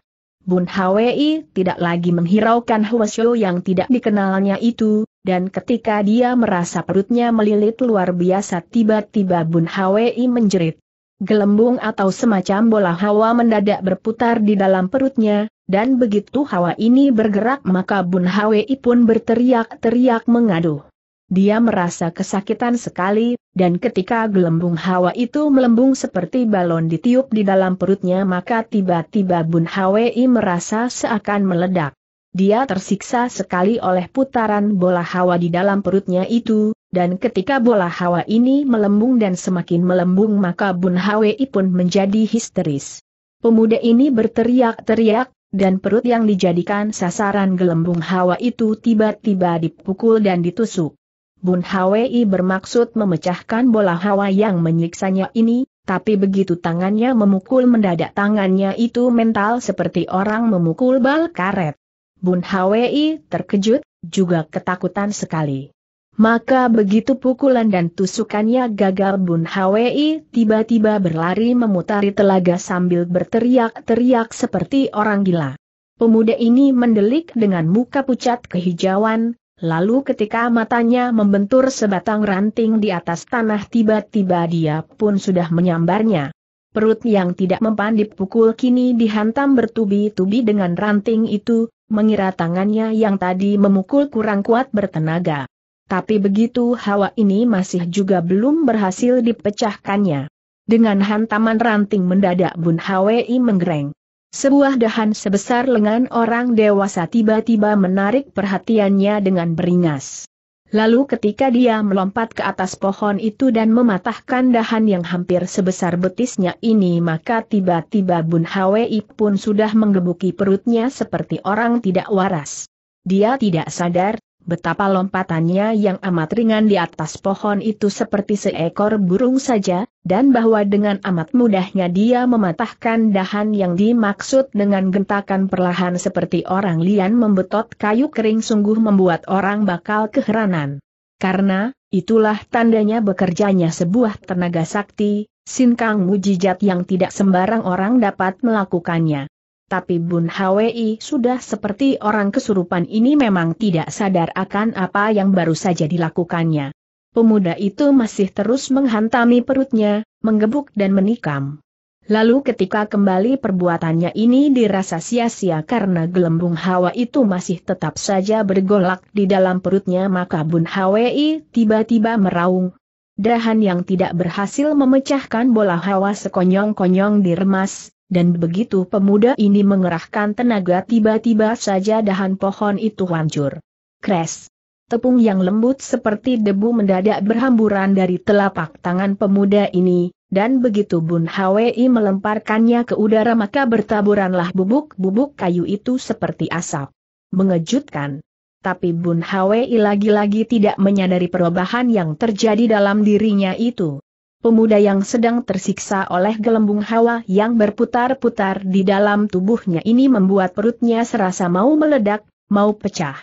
S1: Bun Hwi tidak lagi menghiraukan Huasyo yang tidak dikenalnya itu, dan ketika dia merasa perutnya melilit luar biasa tiba-tiba Bun Hwi menjerit. Gelembung atau semacam bola hawa mendadak berputar di dalam perutnya, dan begitu hawa ini bergerak maka Bun Hwi pun berteriak-teriak mengaduh. Dia merasa kesakitan sekali, dan ketika gelembung hawa itu melembung seperti balon ditiup di dalam perutnya maka tiba-tiba Bun Hwi merasa seakan meledak. Dia tersiksa sekali oleh putaran bola hawa di dalam perutnya itu, dan ketika bola hawa ini melembung dan semakin melembung maka Bun Hwi pun menjadi histeris. Pemuda ini berteriak-teriak, dan perut yang dijadikan sasaran gelembung hawa itu tiba-tiba dipukul dan ditusuk. Bun Hwi bermaksud memecahkan bola hawa yang menyiksanya ini, tapi begitu tangannya memukul mendadak tangannya itu mental seperti orang memukul bal karet. Bun Hwi terkejut, juga ketakutan sekali. Maka begitu pukulan dan tusukannya gagal Bun Hwi tiba-tiba berlari memutari telaga sambil berteriak-teriak seperti orang gila. Pemuda ini mendelik dengan muka pucat kehijauan, Lalu ketika matanya membentur sebatang ranting di atas tanah tiba-tiba dia pun sudah menyambarnya. Perut yang tidak mempan dipukul kini dihantam bertubi-tubi dengan ranting itu, mengira tangannya yang tadi memukul kurang kuat bertenaga. Tapi begitu hawa ini masih juga belum berhasil dipecahkannya. Dengan hantaman ranting mendadak Bun Hwi menggereng. Sebuah dahan sebesar lengan orang dewasa tiba-tiba menarik perhatiannya dengan beringas. Lalu ketika dia melompat ke atas pohon itu dan mematahkan dahan yang hampir sebesar betisnya ini maka tiba-tiba Bun Hwi pun sudah menggebuki perutnya seperti orang tidak waras. Dia tidak sadar, Betapa lompatannya yang amat ringan di atas pohon itu seperti seekor burung saja, dan bahwa dengan amat mudahnya dia mematahkan dahan yang dimaksud dengan gentakan perlahan seperti orang lian membetot kayu kering sungguh membuat orang bakal keheranan. Karena, itulah tandanya bekerjanya sebuah tenaga sakti, sinkang mujijat yang tidak sembarang orang dapat melakukannya. Tapi Bun Hwi sudah seperti orang kesurupan ini memang tidak sadar akan apa yang baru saja dilakukannya. Pemuda itu masih terus menghantami perutnya, menggebuk dan menikam. Lalu ketika kembali perbuatannya ini dirasa sia-sia karena gelembung hawa itu masih tetap saja bergolak di dalam perutnya maka Bun Hwi tiba-tiba meraung. Dahan yang tidak berhasil memecahkan bola hawa sekonyong-konyong diremas, dan begitu pemuda ini mengerahkan tenaga tiba-tiba saja dahan pohon itu hancur. Kres, Tepung yang lembut seperti debu mendadak berhamburan dari telapak tangan pemuda ini, dan begitu Bun Hwi melemparkannya ke udara maka bertaburanlah bubuk-bubuk kayu itu seperti asap. Mengejutkan. Tapi Bun Hwi lagi-lagi tidak menyadari perubahan yang terjadi dalam dirinya itu pemuda yang sedang tersiksa oleh gelembung hawa yang berputar-putar di dalam tubuhnya ini membuat perutnya serasa mau meledak, mau pecah.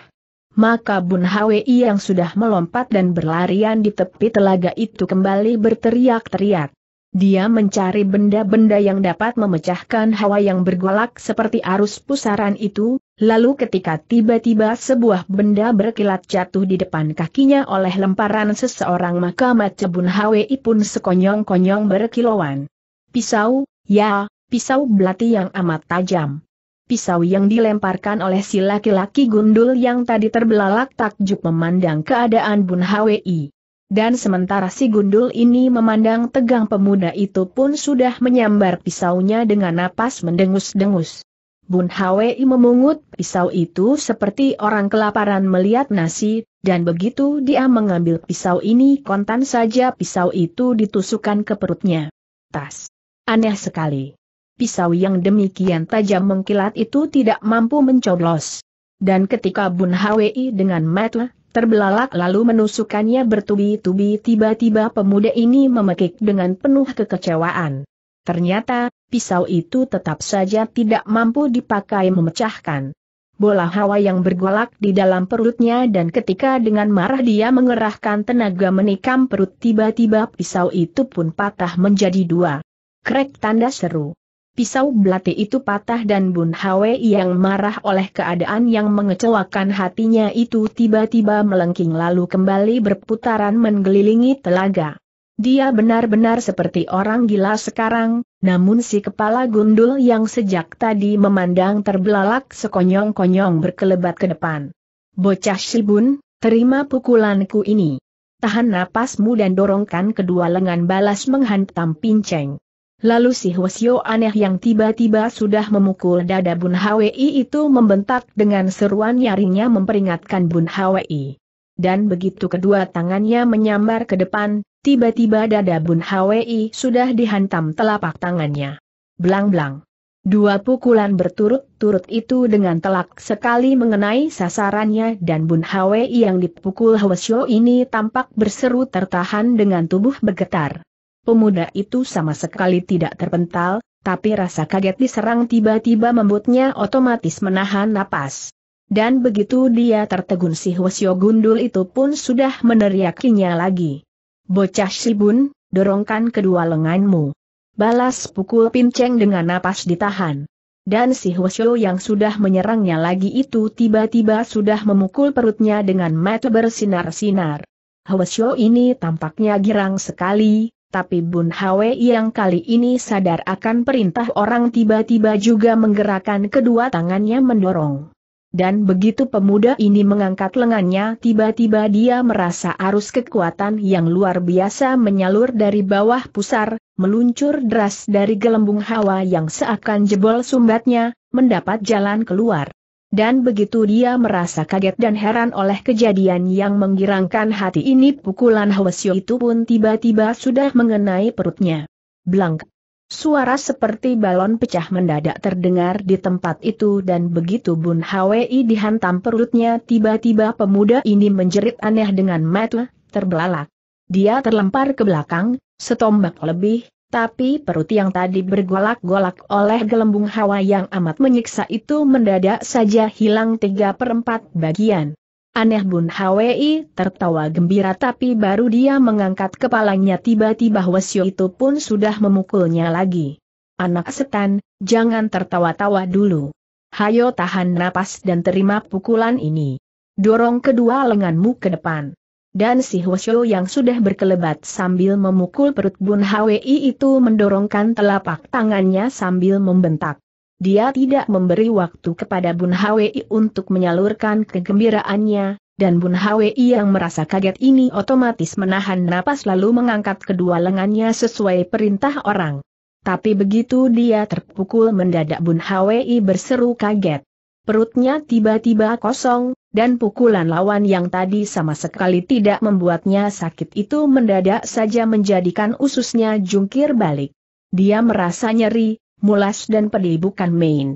S1: Maka Bun Hwi yang sudah melompat dan berlarian di tepi telaga itu kembali berteriak-teriak. Dia mencari benda-benda yang dapat memecahkan hawa yang bergolak seperti arus pusaran itu, Lalu ketika tiba-tiba sebuah benda berkilat jatuh di depan kakinya oleh lemparan seseorang maka Macebun Hwi pun sekonyong-konyong berkilauan. Pisau, ya, pisau belati yang amat tajam. Pisau yang dilemparkan oleh si laki-laki gundul yang tadi terbelalak takjub memandang keadaan Bun Hwi. Dan sementara si gundul ini memandang tegang pemuda itu pun sudah menyambar pisaunya dengan napas mendengus-dengus. Bun Hwi memungut pisau itu seperti orang kelaparan melihat nasi, dan begitu dia mengambil pisau ini kontan saja pisau itu ditusukkan ke perutnya. Tas. Aneh sekali. Pisau yang demikian tajam mengkilat itu tidak mampu mencoblos. Dan ketika Bun Hwi dengan mata terbelalak lalu menusukkannya bertubi-tubi tiba-tiba pemuda ini memekik dengan penuh kekecewaan. Ternyata, pisau itu tetap saja tidak mampu dipakai memecahkan. Bola hawa yang bergolak di dalam perutnya dan ketika dengan marah dia mengerahkan tenaga menikam perut tiba-tiba pisau itu pun patah menjadi dua. Krek tanda seru. Pisau belati itu patah dan Bun Hwe yang marah oleh keadaan yang mengecewakan hatinya itu tiba-tiba melengking lalu kembali berputaran mengelilingi telaga. Dia benar-benar seperti orang gila sekarang, namun si kepala gundul yang sejak tadi memandang terbelalak sekonyong-konyong berkelebat ke depan. Bocah Shibun, terima pukulanku ini. Tahan napasmu dan dorongkan kedua lengan balas menghantam pinceng. Lalu si Hwasyo aneh yang tiba-tiba sudah memukul dada Bun Hwi itu membentak dengan seruan nyaringnya memperingatkan Bun Hwi dan begitu kedua tangannya menyambar ke depan, tiba-tiba dada Bun Hwi sudah dihantam telapak tangannya. Blang-blang. Dua pukulan berturut-turut itu dengan telak sekali mengenai sasarannya dan Bun Hwi yang dipukul Hwasyo ini tampak berseru tertahan dengan tubuh bergetar. Pemuda itu sama sekali tidak terpental, tapi rasa kaget diserang tiba-tiba membuatnya otomatis menahan napas. Dan begitu dia tertegun si Hwasyo Gundul itu pun sudah meneriakinya lagi. Bocah Sibun, dorongkan kedua lenganmu. Balas pukul pinceng dengan napas ditahan. Dan si Hwasyo yang sudah menyerangnya lagi itu tiba-tiba sudah memukul perutnya dengan mata bersinar-sinar. Hwasyo ini tampaknya girang sekali, tapi Bun Hwe yang kali ini sadar akan perintah orang tiba-tiba juga menggerakkan kedua tangannya mendorong dan begitu pemuda ini mengangkat lengannya tiba-tiba dia merasa arus kekuatan yang luar biasa menyalur dari bawah pusar, meluncur deras dari gelembung hawa yang seakan jebol sumbatnya, mendapat jalan keluar. Dan begitu dia merasa kaget dan heran oleh kejadian yang menggirangkan hati ini pukulan Hwasyo itu pun tiba-tiba sudah mengenai perutnya. Blank. Suara seperti balon pecah mendadak terdengar di tempat itu dan begitu Bun Hwi dihantam perutnya tiba-tiba pemuda ini menjerit aneh dengan mata, terbelalak. Dia terlempar ke belakang, setombak lebih, tapi perut yang tadi bergolak-golak oleh gelembung hawa yang amat menyiksa itu mendadak saja hilang tiga perempat bagian. Aneh Bun Hwi tertawa gembira tapi baru dia mengangkat kepalanya tiba-tiba Wesio itu pun sudah memukulnya lagi. Anak setan, jangan tertawa-tawa dulu. Hayo tahan napas dan terima pukulan ini. Dorong kedua lenganmu ke depan. Dan si Hwasyo yang sudah berkelebat sambil memukul perut Bun Hwi itu mendorongkan telapak tangannya sambil membentak dia tidak memberi waktu kepada Bun Hwi untuk menyalurkan kegembiraannya, dan Bun Hwi yang merasa kaget ini otomatis menahan napas lalu mengangkat kedua lengannya sesuai perintah orang. Tapi begitu dia terpukul mendadak Bun Hwi berseru kaget. Perutnya tiba-tiba kosong, dan pukulan lawan yang tadi sama sekali tidak membuatnya sakit itu mendadak saja menjadikan ususnya jungkir balik. Dia merasa nyeri, mulas dan pedih bukan main.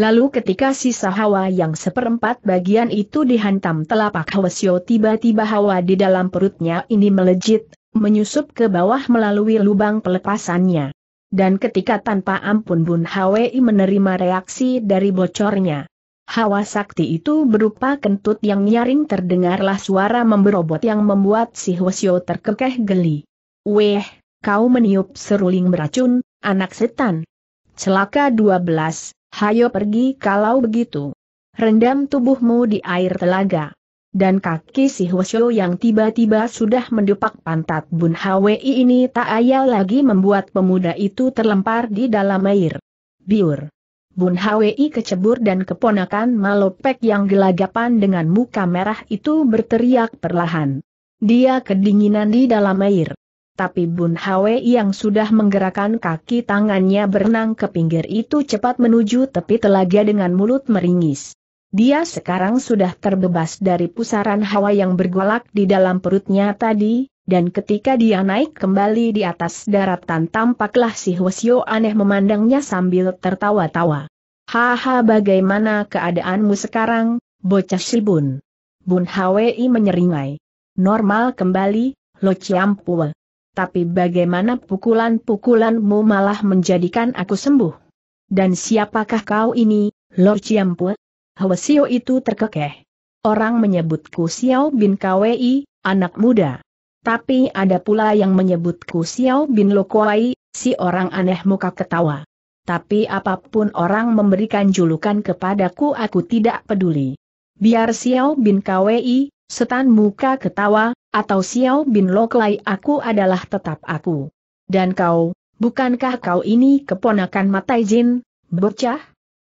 S1: Lalu ketika sisa hawa yang seperempat bagian itu dihantam telapak Hwasyo tiba-tiba hawa di dalam perutnya ini melejit, menyusup ke bawah melalui lubang pelepasannya. Dan ketika tanpa ampun Bun Hwi menerima reaksi dari bocornya. Hawa sakti itu berupa kentut yang nyaring terdengarlah suara memberobot yang membuat si Hwasyo terkekeh geli. Weh, kau meniup seruling beracun, anak setan. Celaka 12, hayo pergi kalau begitu. Rendam tubuhmu di air telaga. Dan kaki si Hwasyo yang tiba-tiba sudah mendupak pantat Bun Hwi ini tak ayal lagi membuat pemuda itu terlempar di dalam air. Biur. Bun Hwi kecebur dan keponakan Malopek yang gelagapan dengan muka merah itu berteriak perlahan. Dia kedinginan di dalam air tapi Bun Hwe yang sudah menggerakkan kaki tangannya berenang ke pinggir itu cepat menuju tepi telaga dengan mulut meringis. Dia sekarang sudah terbebas dari pusaran hawa yang bergolak di dalam perutnya tadi, dan ketika dia naik kembali di atas daratan tampaklah si Hwasyo aneh memandangnya sambil tertawa-tawa. Haha bagaimana keadaanmu sekarang, bocah si Bun? Bun Hwe menyeringai. Normal kembali, Lo ciampuwe tapi bagaimana pukulan-pukulanmu malah menjadikan aku sembuh? Dan siapakah kau ini, Lord Chiampu? Sio itu terkekeh. Orang menyebutku Xiao bin Kwei, anak muda. Tapi ada pula yang menyebutku Xiao bin Lokwai, si orang aneh muka ketawa. Tapi apapun orang memberikan julukan kepadaku aku tidak peduli. Biar Xiao bin Kwei, Setan muka ketawa, atau Xiao Bin Loklai aku adalah tetap aku. Dan kau, bukankah kau ini keponakan Matai Jin, bocah?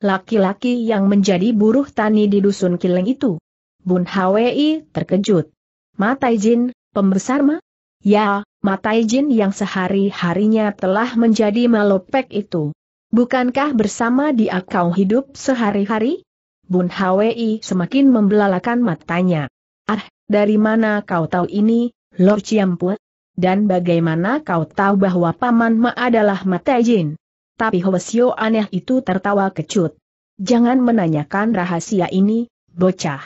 S1: Laki-laki yang menjadi buruh tani di dusun Kileng itu. Bun Hwi terkejut. Matai Jin, pembesar ma? Ya, Matai Jin yang sehari-harinya telah menjadi malopek itu. Bukankah bersama dia kau hidup sehari-hari? Bun Hwi semakin membelalakan matanya. Ah, dari mana kau tahu ini, Lord Ciampu? Dan bagaimana kau tahu bahwa Paman Ma adalah Matejin? Tapi Hwasyo aneh itu tertawa kecut. Jangan menanyakan rahasia ini, bocah.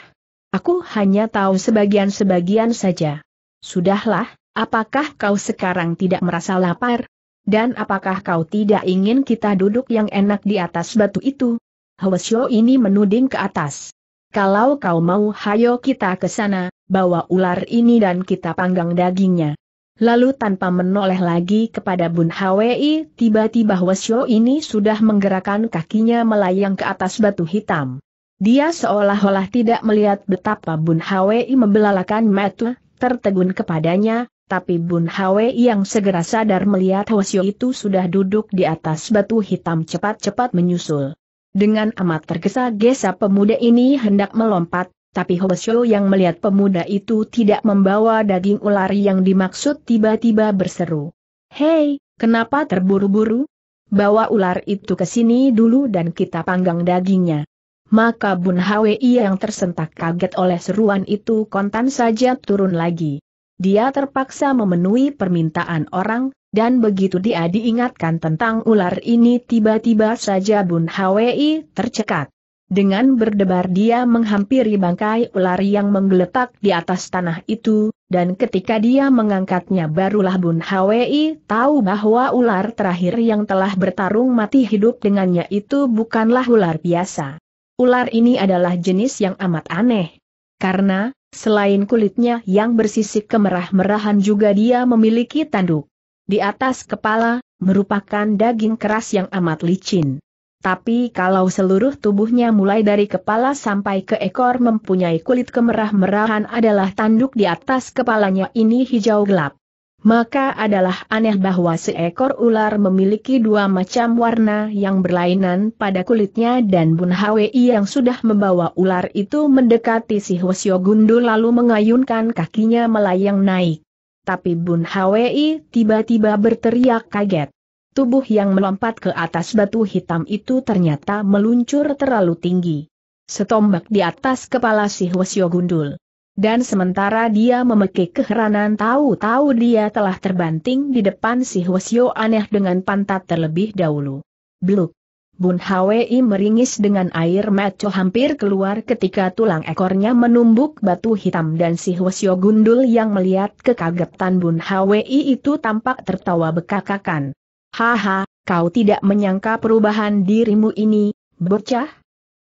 S1: Aku hanya tahu sebagian-sebagian saja. Sudahlah, apakah kau sekarang tidak merasa lapar? Dan apakah kau tidak ingin kita duduk yang enak di atas batu itu? Hwasyo ini menuding ke atas. Kalau kau mau hayo kita ke sana, bawa ular ini dan kita panggang dagingnya. Lalu tanpa menoleh lagi kepada Bun Hwi, tiba-tiba Hwasyo ini sudah menggerakkan kakinya melayang ke atas batu hitam. Dia seolah-olah tidak melihat betapa Bun Hwi membelalakan mata, tertegun kepadanya, tapi Bun Hwi yang segera sadar melihat Hwasyo itu sudah duduk di atas batu hitam cepat-cepat menyusul. Dengan amat tergesa-gesa pemuda ini hendak melompat, tapi Hoesyo yang melihat pemuda itu tidak membawa daging ular yang dimaksud tiba-tiba berseru. Hei, kenapa terburu-buru? Bawa ular itu ke sini dulu dan kita panggang dagingnya. Maka Bun Hwi yang tersentak kaget oleh seruan itu kontan saja turun lagi. Dia terpaksa memenuhi permintaan orang, dan begitu dia diingatkan tentang ular ini tiba-tiba saja Bun Hwi tercekat. Dengan berdebar dia menghampiri bangkai ular yang menggeletak di atas tanah itu, dan ketika dia mengangkatnya barulah Bun Hwi tahu bahwa ular terakhir yang telah bertarung mati hidup dengannya itu bukanlah ular biasa. Ular ini adalah jenis yang amat aneh. Karena, selain kulitnya yang bersisik kemerah-merahan juga dia memiliki tanduk di atas kepala, merupakan daging keras yang amat licin. Tapi kalau seluruh tubuhnya mulai dari kepala sampai ke ekor mempunyai kulit kemerah-merahan adalah tanduk di atas kepalanya ini hijau gelap. Maka adalah aneh bahwa seekor ular memiliki dua macam warna yang berlainan pada kulitnya dan Bun Hwi yang sudah membawa ular itu mendekati si Hwasyo Gundul lalu mengayunkan kakinya melayang naik. Tapi Bun Hwi tiba-tiba berteriak kaget. Tubuh yang melompat ke atas batu hitam itu ternyata meluncur terlalu tinggi. Setombak di atas kepala si Hwasyo gundul. Dan sementara dia memekik keheranan tahu-tahu dia telah terbanting di depan si Hwasyo aneh dengan pantat terlebih dahulu. Bluk! Bun Hwi meringis dengan air maco hampir keluar ketika tulang ekornya menumbuk batu hitam dan si Hwasyo gundul yang melihat kekagetan Bun Hwi itu tampak tertawa bekakakan. Haha, kau tidak menyangka perubahan dirimu ini, bocah?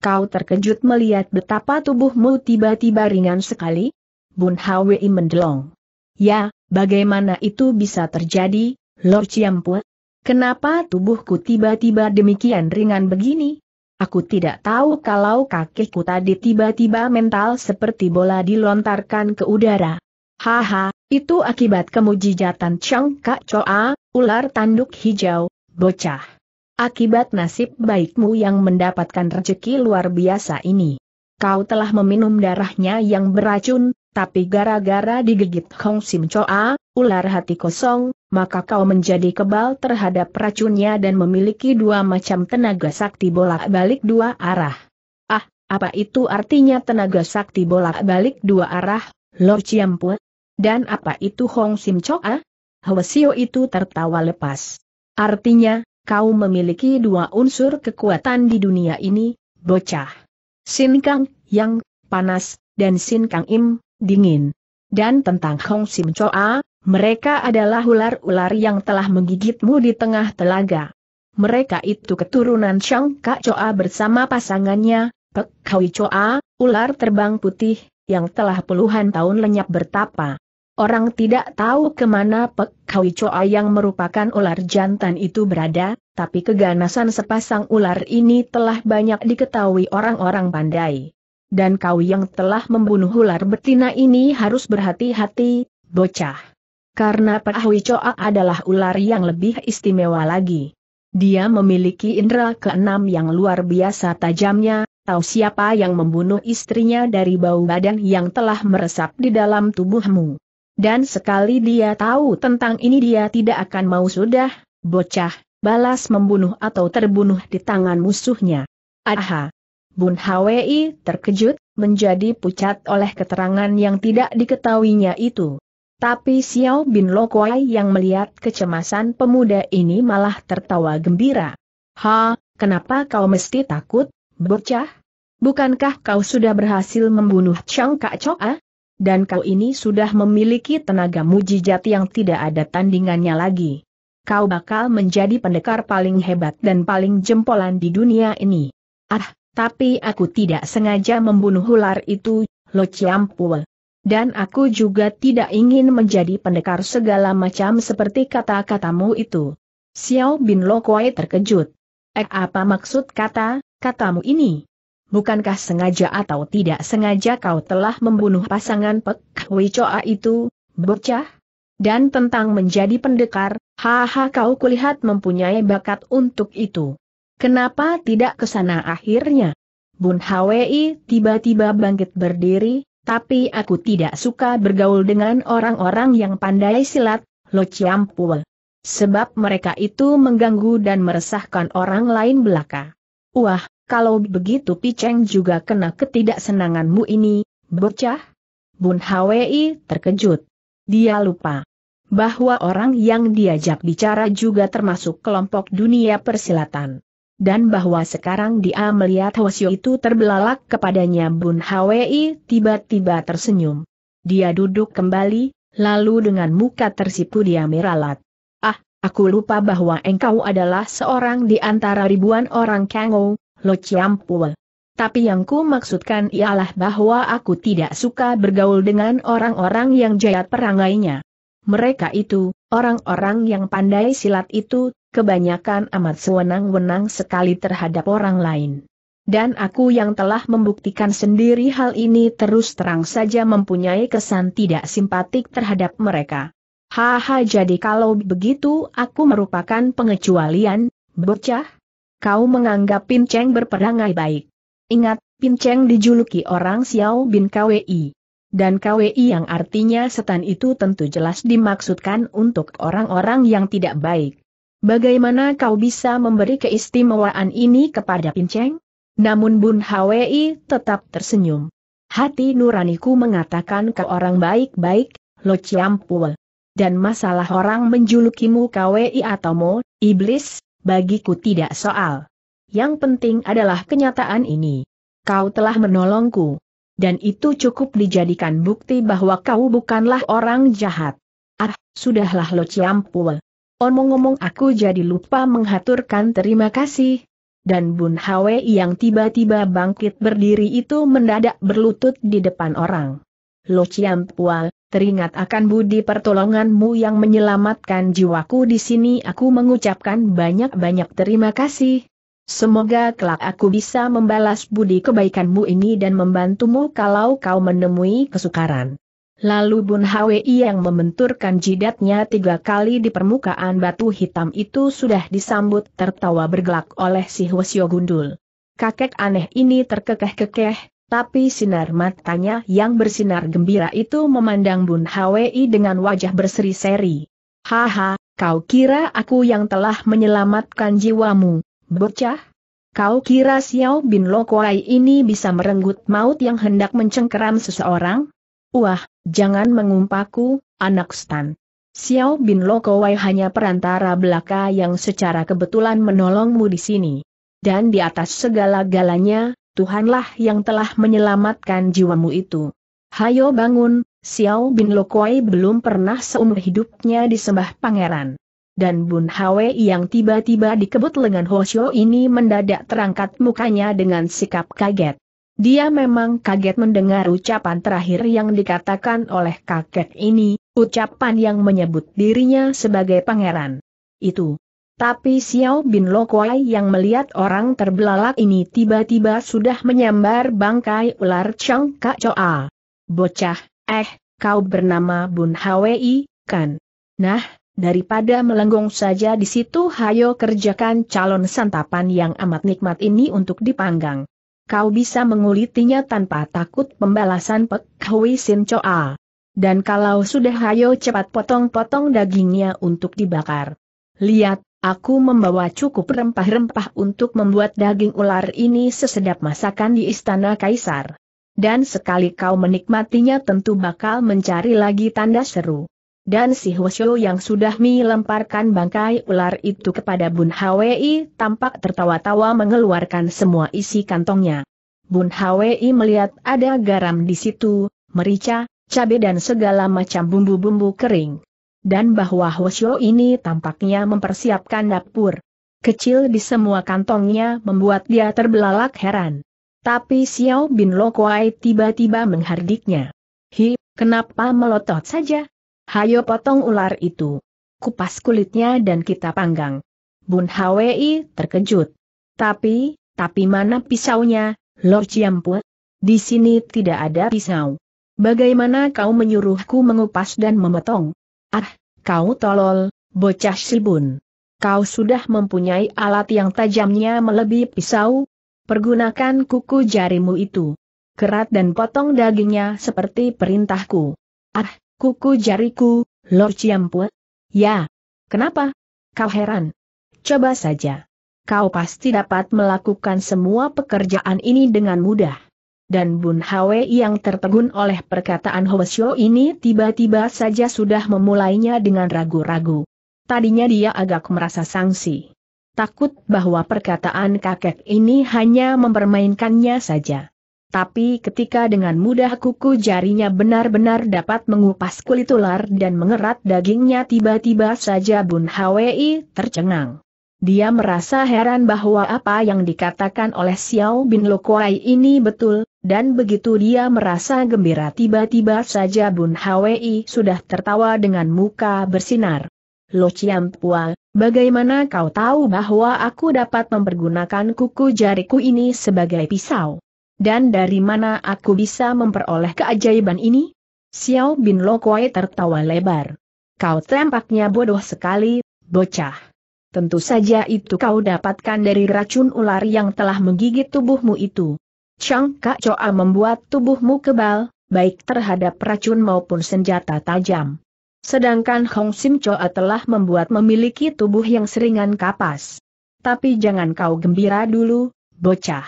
S1: Kau terkejut melihat betapa tubuhmu tiba-tiba ringan sekali? Bun Hwi mendelong. Ya, bagaimana itu bisa terjadi, Lord Chiampu? Kenapa tubuhku tiba-tiba demikian ringan begini? Aku tidak tahu kalau kakiku tadi tiba-tiba mental seperti bola dilontarkan ke udara. Haha, itu akibat kemujijatan Chang Kak Choa, ular tanduk hijau, bocah. Akibat nasib baikmu yang mendapatkan rezeki luar biasa ini. Kau telah meminum darahnya yang beracun, tapi gara-gara digigit Hong Sim Choa, ular hati kosong, maka kau menjadi kebal terhadap racunnya dan memiliki dua macam tenaga sakti bolak-balik dua arah. Ah, apa itu artinya tenaga sakti bolak-balik dua arah, Lord Chiampu? Dan apa itu Hong Sim Choa? Ah? Hwasio itu tertawa lepas. Artinya, kau memiliki dua unsur kekuatan di dunia ini, bocah. Sin Kang, yang, panas, dan Sin Kang Im, dingin. Dan tentang Hong Sim Choa, ah? Mereka adalah ular-ular yang telah menggigitmu di tengah telaga. Mereka itu keturunan Chang Kak Choa bersama pasangannya, Pek Kaui Choa, ular terbang putih, yang telah puluhan tahun lenyap bertapa. Orang tidak tahu kemana Pek Kaui Choa yang merupakan ular jantan itu berada, tapi keganasan sepasang ular ini telah banyak diketahui orang-orang pandai. Dan kau yang telah membunuh ular betina ini harus berhati-hati, bocah. Karena Pahui Choa adalah ular yang lebih istimewa lagi. Dia memiliki indera keenam yang luar biasa tajamnya, tahu siapa yang membunuh istrinya dari bau badan yang telah meresap di dalam tubuhmu. Dan sekali dia tahu tentang ini dia tidak akan mau sudah, bocah, balas membunuh atau terbunuh di tangan musuhnya. Aha! Bun Hwi terkejut, menjadi pucat oleh keterangan yang tidak diketahuinya itu. Tapi Xiao Bin Lokuai yang melihat kecemasan pemuda ini malah tertawa gembira. Ha, kenapa kau mesti takut, bocah? Bukankah kau sudah berhasil membunuh Chang Kak Choa? Ah? Dan kau ini sudah memiliki tenaga mujizat yang tidak ada tandingannya lagi. Kau bakal menjadi pendekar paling hebat dan paling jempolan di dunia ini. Ah, tapi aku tidak sengaja membunuh ular itu, Lo Chiampue. Dan aku juga tidak ingin menjadi pendekar segala macam seperti kata-katamu itu. Xiao Bin Kuai terkejut. Eh apa maksud kata, katamu ini? Bukankah sengaja atau tidak sengaja kau telah membunuh pasangan Pek Hui Choa itu, bocah? Dan tentang menjadi pendekar, haha kau kulihat mempunyai bakat untuk itu. Kenapa tidak ke sana akhirnya? Bun Hwi tiba-tiba bangkit berdiri, tapi aku tidak suka bergaul dengan orang-orang yang pandai silat, Lo ciampul. Sebab mereka itu mengganggu dan meresahkan orang lain belaka. Wah, kalau begitu Piceng juga kena ketidaksenanganmu ini, bocah. Bun Hwi terkejut. Dia lupa bahwa orang yang diajak bicara juga termasuk kelompok dunia persilatan dan bahwa sekarang dia melihat Hwasyo itu terbelalak kepadanya Bun Hwi tiba-tiba tersenyum. Dia duduk kembali, lalu dengan muka tersipu dia meralat. Ah, aku lupa bahwa engkau adalah seorang di antara ribuan orang Kangou, Lo Chiampul. Tapi yang ku maksudkan ialah bahwa aku tidak suka bergaul dengan orang-orang yang jahat perangainya. Mereka itu, Orang-orang yang pandai silat itu, kebanyakan amat sewenang-wenang sekali terhadap orang lain. Dan aku yang telah membuktikan sendiri hal ini terus terang saja mempunyai kesan tidak simpatik terhadap mereka. Haha jadi kalau begitu aku merupakan pengecualian, bocah? Kau menganggap Pinceng berperangai baik. Ingat, Pinceng dijuluki orang Xiao Bin Kwei dan KWI yang artinya setan itu tentu jelas dimaksudkan untuk orang-orang yang tidak baik. Bagaimana kau bisa memberi keistimewaan ini kepada Pinceng? Namun Bun Hwi tetap tersenyum. Hati nuraniku mengatakan ke orang baik-baik, Lo Ciampul. Dan masalah orang menjulukimu KWI atau Mo, Iblis, bagiku tidak soal. Yang penting adalah kenyataan ini. Kau telah menolongku dan itu cukup dijadikan bukti bahwa kau bukanlah orang jahat. Ah, sudahlah Lo Ciampul. Omong-omong aku jadi lupa menghaturkan terima kasih. Dan Bun Hwe yang tiba-tiba bangkit berdiri itu mendadak berlutut di depan orang. Lo Ciampual, teringat akan budi pertolonganmu yang menyelamatkan jiwaku di sini aku mengucapkan banyak-banyak terima kasih. Semoga kelak aku bisa membalas budi kebaikanmu ini dan membantumu kalau kau menemui kesukaran. Lalu Bun Hwi yang membenturkan jidatnya tiga kali di permukaan batu hitam itu sudah disambut tertawa bergelak oleh si Hwasyo Gundul. Kakek aneh ini terkekeh-kekeh, tapi sinar matanya yang bersinar gembira itu memandang Bun Hwi dengan wajah berseri-seri. Haha, kau kira aku yang telah menyelamatkan jiwamu, Bocah? Kau kira Xiao Bin Lokowai ini bisa merenggut maut yang hendak mencengkeram seseorang? Wah, jangan mengumpaku, anak Stan. Xiao Bin Lokowai hanya perantara belaka yang secara kebetulan menolongmu di sini. Dan di atas segala-galanya, Tuhanlah yang telah menyelamatkan jiwamu itu. Hayo bangun, Xiao Bin Lokowai belum pernah seumur hidupnya disembah pangeran dan Bun Hwe yang tiba-tiba dikebut lengan Hoshio ini mendadak terangkat mukanya dengan sikap kaget. Dia memang kaget mendengar ucapan terakhir yang dikatakan oleh kakek ini, ucapan yang menyebut dirinya sebagai pangeran. Itu. Tapi Xiao Bin Lokwai yang melihat orang terbelalak ini tiba-tiba sudah menyambar bangkai ular Chang Kak Choa. Bocah, eh, kau bernama Bun Hwi, kan? Nah, daripada melenggong saja di situ hayo kerjakan calon santapan yang amat nikmat ini untuk dipanggang. Kau bisa mengulitinya tanpa takut pembalasan Pek Hui Sin Choa. Dan kalau sudah hayo cepat potong-potong dagingnya untuk dibakar. Lihat, aku membawa cukup rempah-rempah untuk membuat daging ular ini sesedap masakan di istana kaisar. Dan sekali kau menikmatinya tentu bakal mencari lagi tanda seru dan si Hwasyo yang sudah melemparkan bangkai ular itu kepada Bun Hwi tampak tertawa-tawa mengeluarkan semua isi kantongnya. Bun Hwi melihat ada garam di situ, merica, cabai dan segala macam bumbu-bumbu kering. Dan bahwa Hwasyo ini tampaknya mempersiapkan dapur. Kecil di semua kantongnya membuat dia terbelalak heran. Tapi Xiao Bin Lokwai tiba-tiba menghardiknya. Hi, kenapa melotot saja? Hayo potong ular itu. Kupas kulitnya dan kita panggang. Bun Hwi terkejut. Tapi, tapi mana pisaunya, Lord Ciamput? Di sini tidak ada pisau. Bagaimana kau menyuruhku mengupas dan memotong? Ah, kau tolol, bocah silbun. Kau sudah mempunyai alat yang tajamnya melebihi pisau? Pergunakan kuku jarimu itu. Kerat dan potong dagingnya seperti perintahku. Ah, Kuku jariku, Lord Ciampue? Ya. Kenapa? Kau heran? Coba saja. Kau pasti dapat melakukan semua pekerjaan ini dengan mudah. Dan Bun Hwe yang tertegun oleh perkataan Hwasyo ini tiba-tiba saja sudah memulainya dengan ragu-ragu. Tadinya dia agak merasa sangsi. Takut bahwa perkataan kakek ini hanya mempermainkannya saja. Tapi ketika dengan mudah kuku jarinya benar-benar dapat mengupas kulit ular dan mengerat dagingnya tiba-tiba saja Bun Hwi tercengang. Dia merasa heran bahwa apa yang dikatakan oleh Xiao Bin Lokuai ini betul, dan begitu dia merasa gembira tiba-tiba saja Bun Hwi sudah tertawa dengan muka bersinar. Lo Pua, bagaimana kau tahu bahwa aku dapat mempergunakan kuku jariku ini sebagai pisau? Dan dari mana aku bisa memperoleh keajaiban ini? Xiao Bin Lokoi tertawa lebar. Kau tampaknya bodoh sekali, bocah. Tentu saja itu kau dapatkan dari racun ular yang telah menggigit tubuhmu itu. Chang Kak Choa membuat tubuhmu kebal, baik terhadap racun maupun senjata tajam. Sedangkan Hong Sim Choa telah membuat memiliki tubuh yang seringan kapas. Tapi jangan kau gembira dulu, bocah.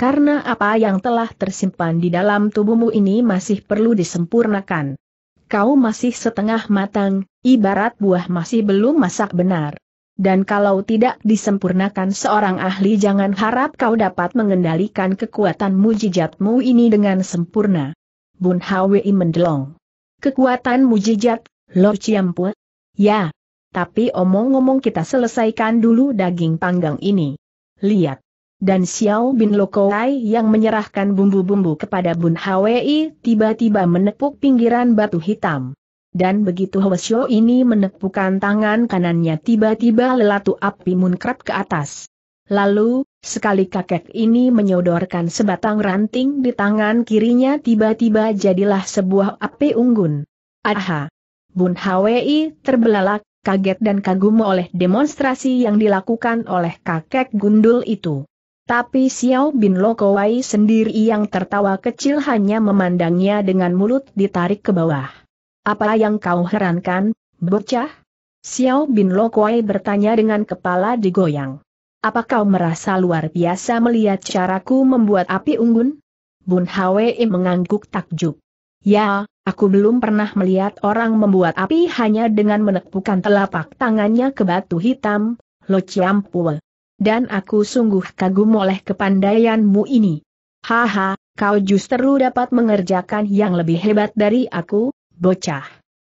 S1: Karena apa yang telah tersimpan di dalam tubuhmu ini masih perlu disempurnakan. Kau masih setengah matang, ibarat buah masih belum masak benar. Dan kalau tidak disempurnakan seorang ahli jangan harap kau dapat mengendalikan kekuatan mujijatmu ini dengan sempurna. Bun Hwi mendelong. Kekuatan mujijat, Lord Ciampu? Ya. Tapi omong-omong kita selesaikan dulu daging panggang ini. Lihat dan Xiao Bin Lokoai yang menyerahkan bumbu-bumbu kepada Bun Hwi tiba-tiba menepuk pinggiran batu hitam. Dan begitu Hwasyo ini menepukan tangan kanannya tiba-tiba lelatu api munkrat ke atas. Lalu, sekali kakek ini menyodorkan sebatang ranting di tangan kirinya tiba-tiba jadilah sebuah api unggun. Aha! Bun Hwi terbelalak, kaget dan kagum oleh demonstrasi yang dilakukan oleh kakek gundul itu. Tapi Xiao Bin Lokowai sendiri yang tertawa kecil hanya memandangnya dengan mulut ditarik ke bawah. Apa yang kau herankan, bocah? Xiao Bin Lokowai bertanya dengan kepala digoyang. Apa kau merasa luar biasa melihat caraku membuat api unggun? Bun Hwei mengangguk takjub. Ya, aku belum pernah melihat orang membuat api hanya dengan menepukan telapak tangannya ke batu hitam, Lo ciampul dan aku sungguh kagum oleh kepandaianmu ini. Haha, kau justru dapat mengerjakan yang lebih hebat dari aku, bocah.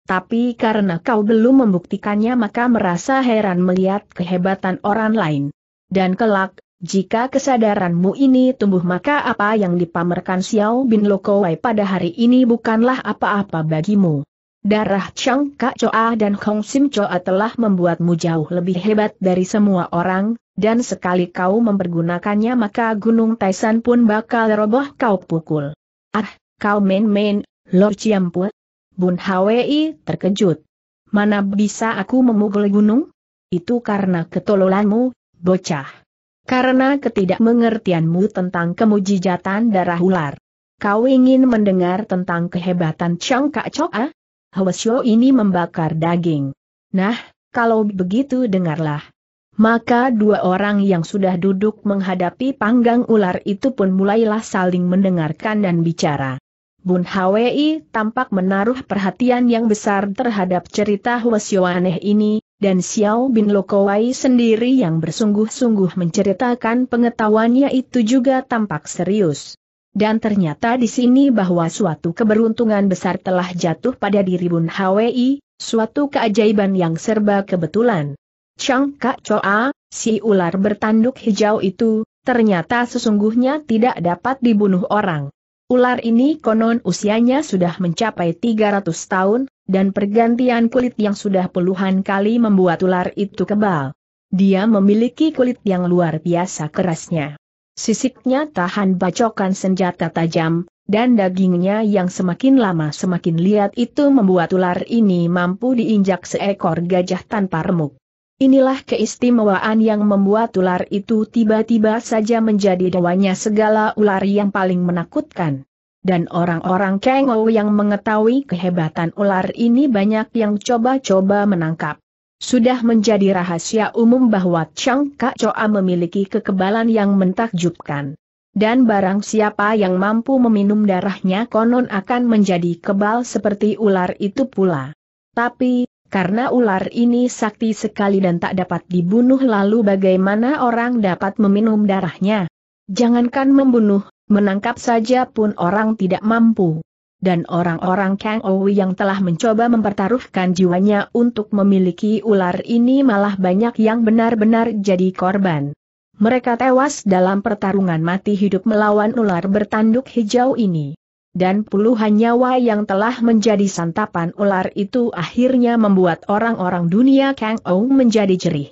S1: Tapi karena kau belum membuktikannya maka merasa heran melihat kehebatan orang lain. Dan kelak, jika kesadaranmu ini tumbuh maka apa yang dipamerkan Xiao Bin Lokowai pada hari ini bukanlah apa-apa bagimu. Darah Chang Kak Choa dan Hong Sim Choa telah membuatmu jauh lebih hebat dari semua orang, dan sekali kau mempergunakannya maka Gunung Taisan pun bakal roboh kau pukul. Ah, kau main-main, Lord Ciampu. Bun Hwi terkejut. Mana bisa aku memukul gunung? Itu karena ketololanmu, bocah. Karena ketidakmengertianmu tentang kemujijatan darah ular. Kau ingin mendengar tentang kehebatan Chang Kak Choa? Ah? Hwasyo ini membakar daging. Nah, kalau begitu dengarlah maka dua orang yang sudah duduk menghadapi panggang ular itu pun mulailah saling mendengarkan dan bicara. Bun Hwi tampak menaruh perhatian yang besar terhadap cerita Hwasyoaneh ini, dan Xiao Bin Lokowai sendiri yang bersungguh-sungguh menceritakan pengetahuannya itu juga tampak serius. Dan ternyata di sini bahwa suatu keberuntungan besar telah jatuh pada diri Bun Hwi, suatu keajaiban yang serba kebetulan. Chang Kak Choa, si ular bertanduk hijau itu, ternyata sesungguhnya tidak dapat dibunuh orang. Ular ini konon usianya sudah mencapai 300 tahun, dan pergantian kulit yang sudah puluhan kali membuat ular itu kebal. Dia memiliki kulit yang luar biasa kerasnya. Sisiknya tahan bacokan senjata tajam, dan dagingnya yang semakin lama semakin liat itu membuat ular ini mampu diinjak seekor gajah tanpa remuk. Inilah keistimewaan yang membuat ular itu tiba-tiba saja menjadi dewanya segala ular yang paling menakutkan. Dan orang-orang Kengo yang mengetahui kehebatan ular ini banyak yang coba-coba menangkap. Sudah menjadi rahasia umum bahwa Chang Kak Choa memiliki kekebalan yang mentakjubkan. Dan barang siapa yang mampu meminum darahnya konon akan menjadi kebal seperti ular itu pula. Tapi, karena ular ini sakti sekali dan tak dapat dibunuh lalu bagaimana orang dapat meminum darahnya? Jangankan membunuh, menangkap saja pun orang tidak mampu. Dan orang-orang Kang Owi yang telah mencoba mempertaruhkan jiwanya untuk memiliki ular ini malah banyak yang benar-benar jadi korban. Mereka tewas dalam pertarungan mati hidup melawan ular bertanduk hijau ini dan puluhan nyawa yang telah menjadi santapan ular itu akhirnya membuat orang-orang dunia Kang Ou menjadi jerih.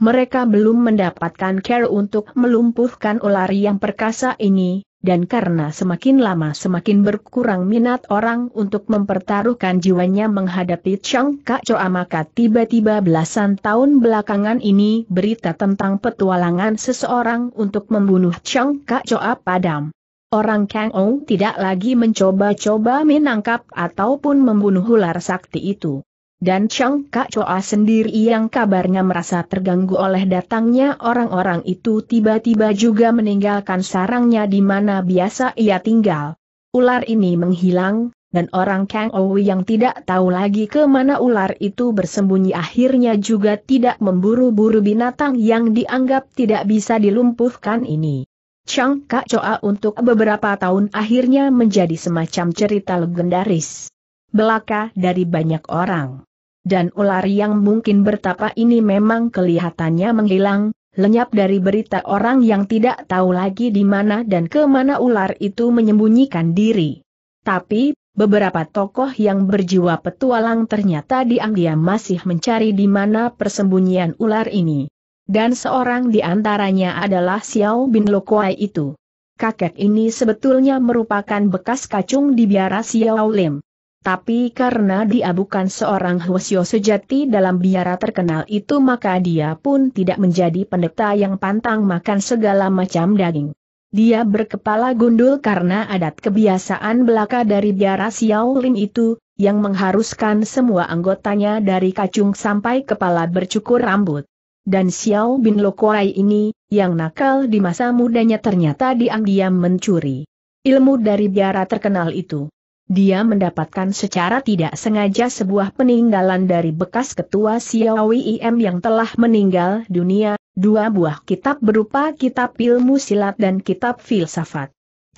S1: Mereka belum mendapatkan care untuk melumpuhkan ular yang perkasa ini, dan karena semakin lama semakin berkurang minat orang untuk mempertaruhkan jiwanya menghadapi Chang Kak Choa maka tiba-tiba belasan tahun belakangan ini berita tentang petualangan seseorang untuk membunuh Chang Kak Choa padam. Orang Kang Ou tidak lagi mencoba-coba menangkap ataupun membunuh ular sakti itu. Dan Chang Kak Choa sendiri yang kabarnya merasa terganggu oleh datangnya orang-orang itu tiba-tiba juga meninggalkan sarangnya di mana biasa ia tinggal. Ular ini menghilang, dan orang Kang Ou yang tidak tahu lagi ke mana ular itu bersembunyi akhirnya juga tidak memburu-buru binatang yang dianggap tidak bisa dilumpuhkan ini. Chang Kak Choa untuk beberapa tahun akhirnya menjadi semacam cerita legendaris. Belaka dari banyak orang. Dan ular yang mungkin bertapa ini memang kelihatannya menghilang, lenyap dari berita orang yang tidak tahu lagi di mana dan kemana ular itu menyembunyikan diri. Tapi, beberapa tokoh yang berjiwa petualang ternyata diam-diam masih mencari di mana persembunyian ular ini dan seorang di antaranya adalah Xiao Bin Lokuai itu. Kakek ini sebetulnya merupakan bekas kacung di biara Xiao Lim. Tapi karena dia bukan seorang Hwasyo sejati dalam biara terkenal itu maka dia pun tidak menjadi pendeta yang pantang makan segala macam daging. Dia berkepala gundul karena adat kebiasaan belaka dari biara Xiao Lim itu, yang mengharuskan semua anggotanya dari kacung sampai kepala bercukur rambut dan Xiao Bin Lokuai ini, yang nakal di masa mudanya ternyata diam-diam mencuri ilmu dari biara terkenal itu. Dia mendapatkan secara tidak sengaja sebuah peninggalan dari bekas ketua Xiao Im yang telah meninggal dunia, dua buah kitab berupa kitab ilmu silat dan kitab filsafat.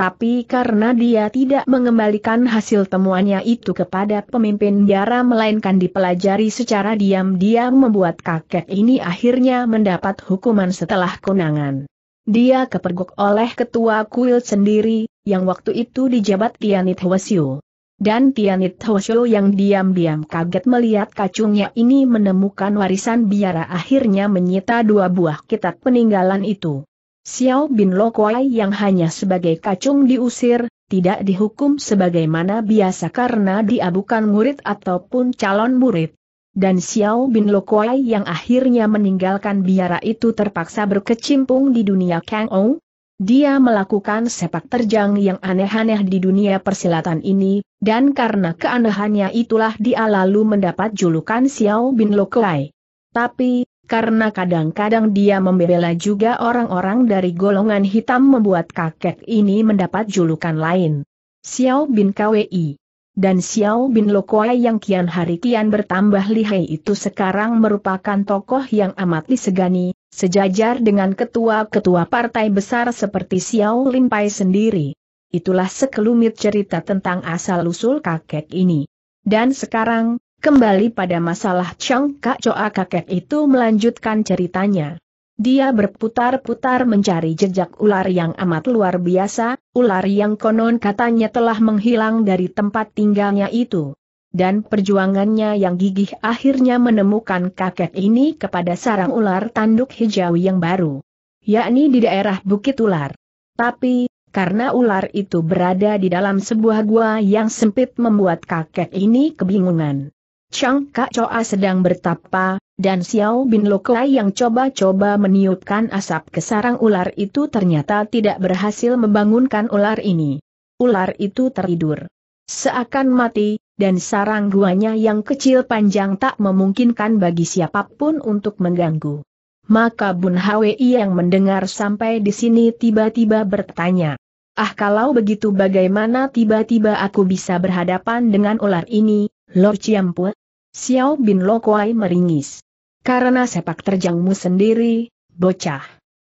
S1: Tapi karena dia tidak mengembalikan hasil temuannya itu kepada pemimpin biara melainkan dipelajari secara diam-diam membuat kakek ini akhirnya mendapat hukuman setelah kunangan. Dia kepergok oleh ketua kuil sendiri, yang waktu itu dijabat Tianit Hwasyu. Dan Tianit Hwasyu yang diam-diam kaget melihat kacungnya ini menemukan warisan biara akhirnya menyita dua buah kitab peninggalan itu. Xiao Bin Lokwai yang hanya sebagai kacung diusir, tidak dihukum sebagaimana biasa karena dia bukan murid ataupun calon murid. Dan Xiao Bin Lokwai yang akhirnya meninggalkan biara itu terpaksa berkecimpung di dunia Kang Ou. Dia melakukan sepak terjang yang aneh-aneh di dunia persilatan ini, dan karena keanehannya itulah dia lalu mendapat julukan Xiao Bin Lokwai. Tapi, karena kadang-kadang dia membela juga orang-orang dari golongan hitam membuat kakek ini mendapat julukan lain. Xiao Bin Kwei dan Xiao Bin Lokoai yang kian hari kian bertambah lihai itu sekarang merupakan tokoh yang amat disegani, sejajar dengan ketua-ketua partai besar seperti Xiao Limpai sendiri. Itulah sekelumit cerita tentang asal-usul kakek ini. Dan sekarang, Kembali pada masalah Chang Kak Choa kakek itu melanjutkan ceritanya. Dia berputar-putar mencari jejak ular yang amat luar biasa, ular yang konon katanya telah menghilang dari tempat tinggalnya itu. Dan perjuangannya yang gigih akhirnya menemukan kakek ini kepada sarang ular tanduk hijau yang baru. Yakni di daerah Bukit Ular. Tapi, karena ular itu berada di dalam sebuah gua yang sempit membuat kakek ini kebingungan. Chang Kak Choa sedang bertapa, dan Xiao Bin Lokai yang coba-coba meniupkan asap ke sarang ular itu ternyata tidak berhasil membangunkan ular ini. Ular itu tertidur. Seakan mati, dan sarang guanya yang kecil panjang tak memungkinkan bagi siapapun untuk mengganggu. Maka Bun Hwi yang mendengar sampai di sini tiba-tiba bertanya. Ah kalau begitu bagaimana tiba-tiba aku bisa berhadapan dengan ular ini, Lord Ciampu? Xiao Bin Lokuai meringis. Karena sepak terjangmu sendiri, bocah.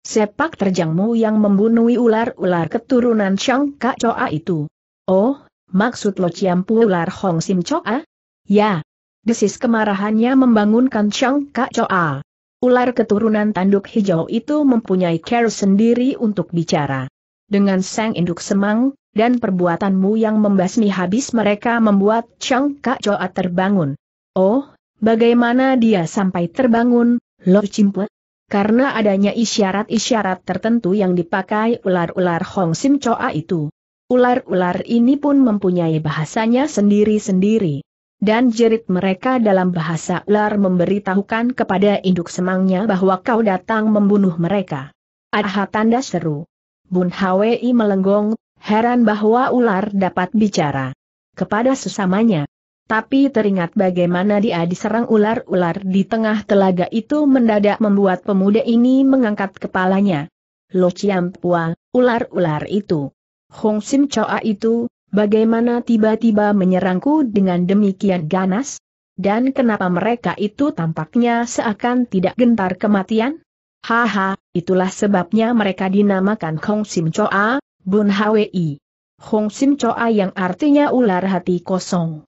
S1: Sepak terjangmu yang membunuh ular-ular keturunan Shang Kak Choa itu. Oh, maksud lo ciampu ular Hong Sim Choa? Ya. Desis kemarahannya membangunkan Shang Kak Choa. Ular keturunan tanduk hijau itu mempunyai care sendiri untuk bicara. Dengan sang induk semang, dan perbuatanmu yang membasmi habis mereka membuat Chang Kak Choa terbangun. Oh, bagaimana dia sampai terbangun, lo cimpe? Karena adanya isyarat-isyarat tertentu yang dipakai ular-ular Hong Sim Choa itu. Ular-ular ini pun mempunyai bahasanya sendiri-sendiri. Dan jerit mereka dalam bahasa ular memberitahukan kepada induk semangnya bahwa kau datang membunuh mereka. Aha tanda seru. Bun Hwi melenggong, heran bahwa ular dapat bicara. Kepada sesamanya, tapi teringat bagaimana dia diserang ular-ular di tengah telaga itu mendadak membuat pemuda ini mengangkat kepalanya. Lo Ciampua, ular-ular itu. Hong Sim Choa itu, bagaimana tiba-tiba menyerangku dengan demikian ganas? Dan kenapa mereka itu tampaknya seakan tidak gentar kematian? Haha, itulah sebabnya mereka dinamakan Hong Sim Choa, Bun Hwi. Hong Sim Choa yang artinya ular hati kosong.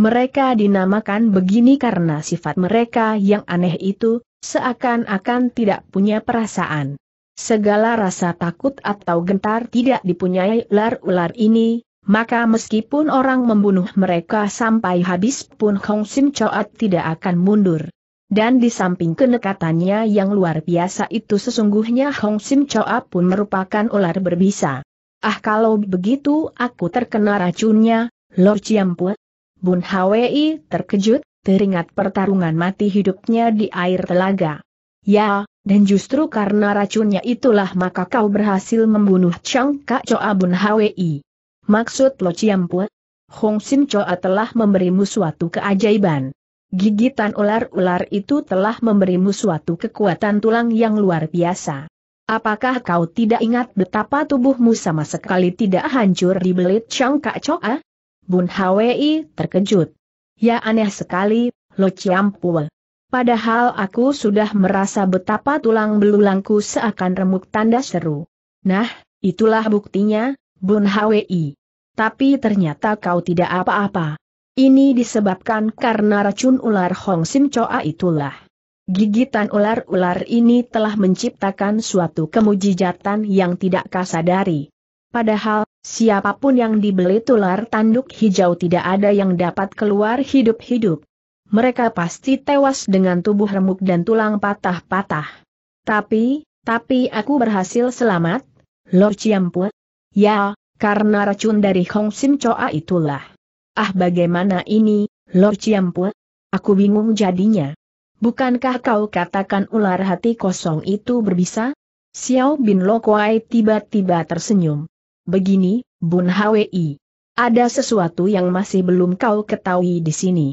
S1: Mereka dinamakan begini karena sifat mereka yang aneh itu, seakan-akan tidak punya perasaan. Segala rasa takut atau gentar tidak dipunyai ular-ular ini, maka meskipun orang membunuh mereka sampai habis pun Hong Sim Choat tidak akan mundur. Dan di samping kenekatannya yang luar biasa itu sesungguhnya Hong Sim Choa pun merupakan ular berbisa. Ah kalau begitu aku terkena racunnya, Lord Chiampu, Bun Hwi terkejut, teringat pertarungan mati hidupnya di air telaga. Ya, dan justru karena racunnya itulah maka kau berhasil membunuh Chang Kak Choa Bun Hwi. Maksud Lo Chiampu? Hong Sin Choa telah memberimu suatu keajaiban. Gigitan ular-ular itu telah memberimu suatu kekuatan tulang yang luar biasa. Apakah kau tidak ingat betapa tubuhmu sama sekali tidak hancur di belit Chang Kak Choa? Bun Hwi terkejut. Ya aneh sekali, Lo Ciampul. Padahal aku sudah merasa betapa tulang belulangku seakan remuk tanda seru. Nah, itulah buktinya, Bun Hwi. Tapi ternyata kau tidak apa-apa. Ini disebabkan karena racun ular Hong Sim Choa itulah. Gigitan ular-ular ini telah menciptakan suatu kemujijatan yang tidak kasadari. Padahal, Siapapun yang dibeli tular tanduk hijau tidak ada yang dapat keluar hidup-hidup. Mereka pasti tewas dengan tubuh remuk dan tulang patah-patah. Tapi, tapi aku berhasil selamat, Lord Ciamput. Ya, karena racun dari Hong Sim Choa itulah. Ah bagaimana ini, Lord Ciamput? Aku bingung jadinya. Bukankah kau katakan ular hati kosong itu berbisa? Xiao Bin Lo Kuai tiba-tiba tersenyum. Begini, Bun Hwi. Ada sesuatu yang masih belum kau ketahui di sini.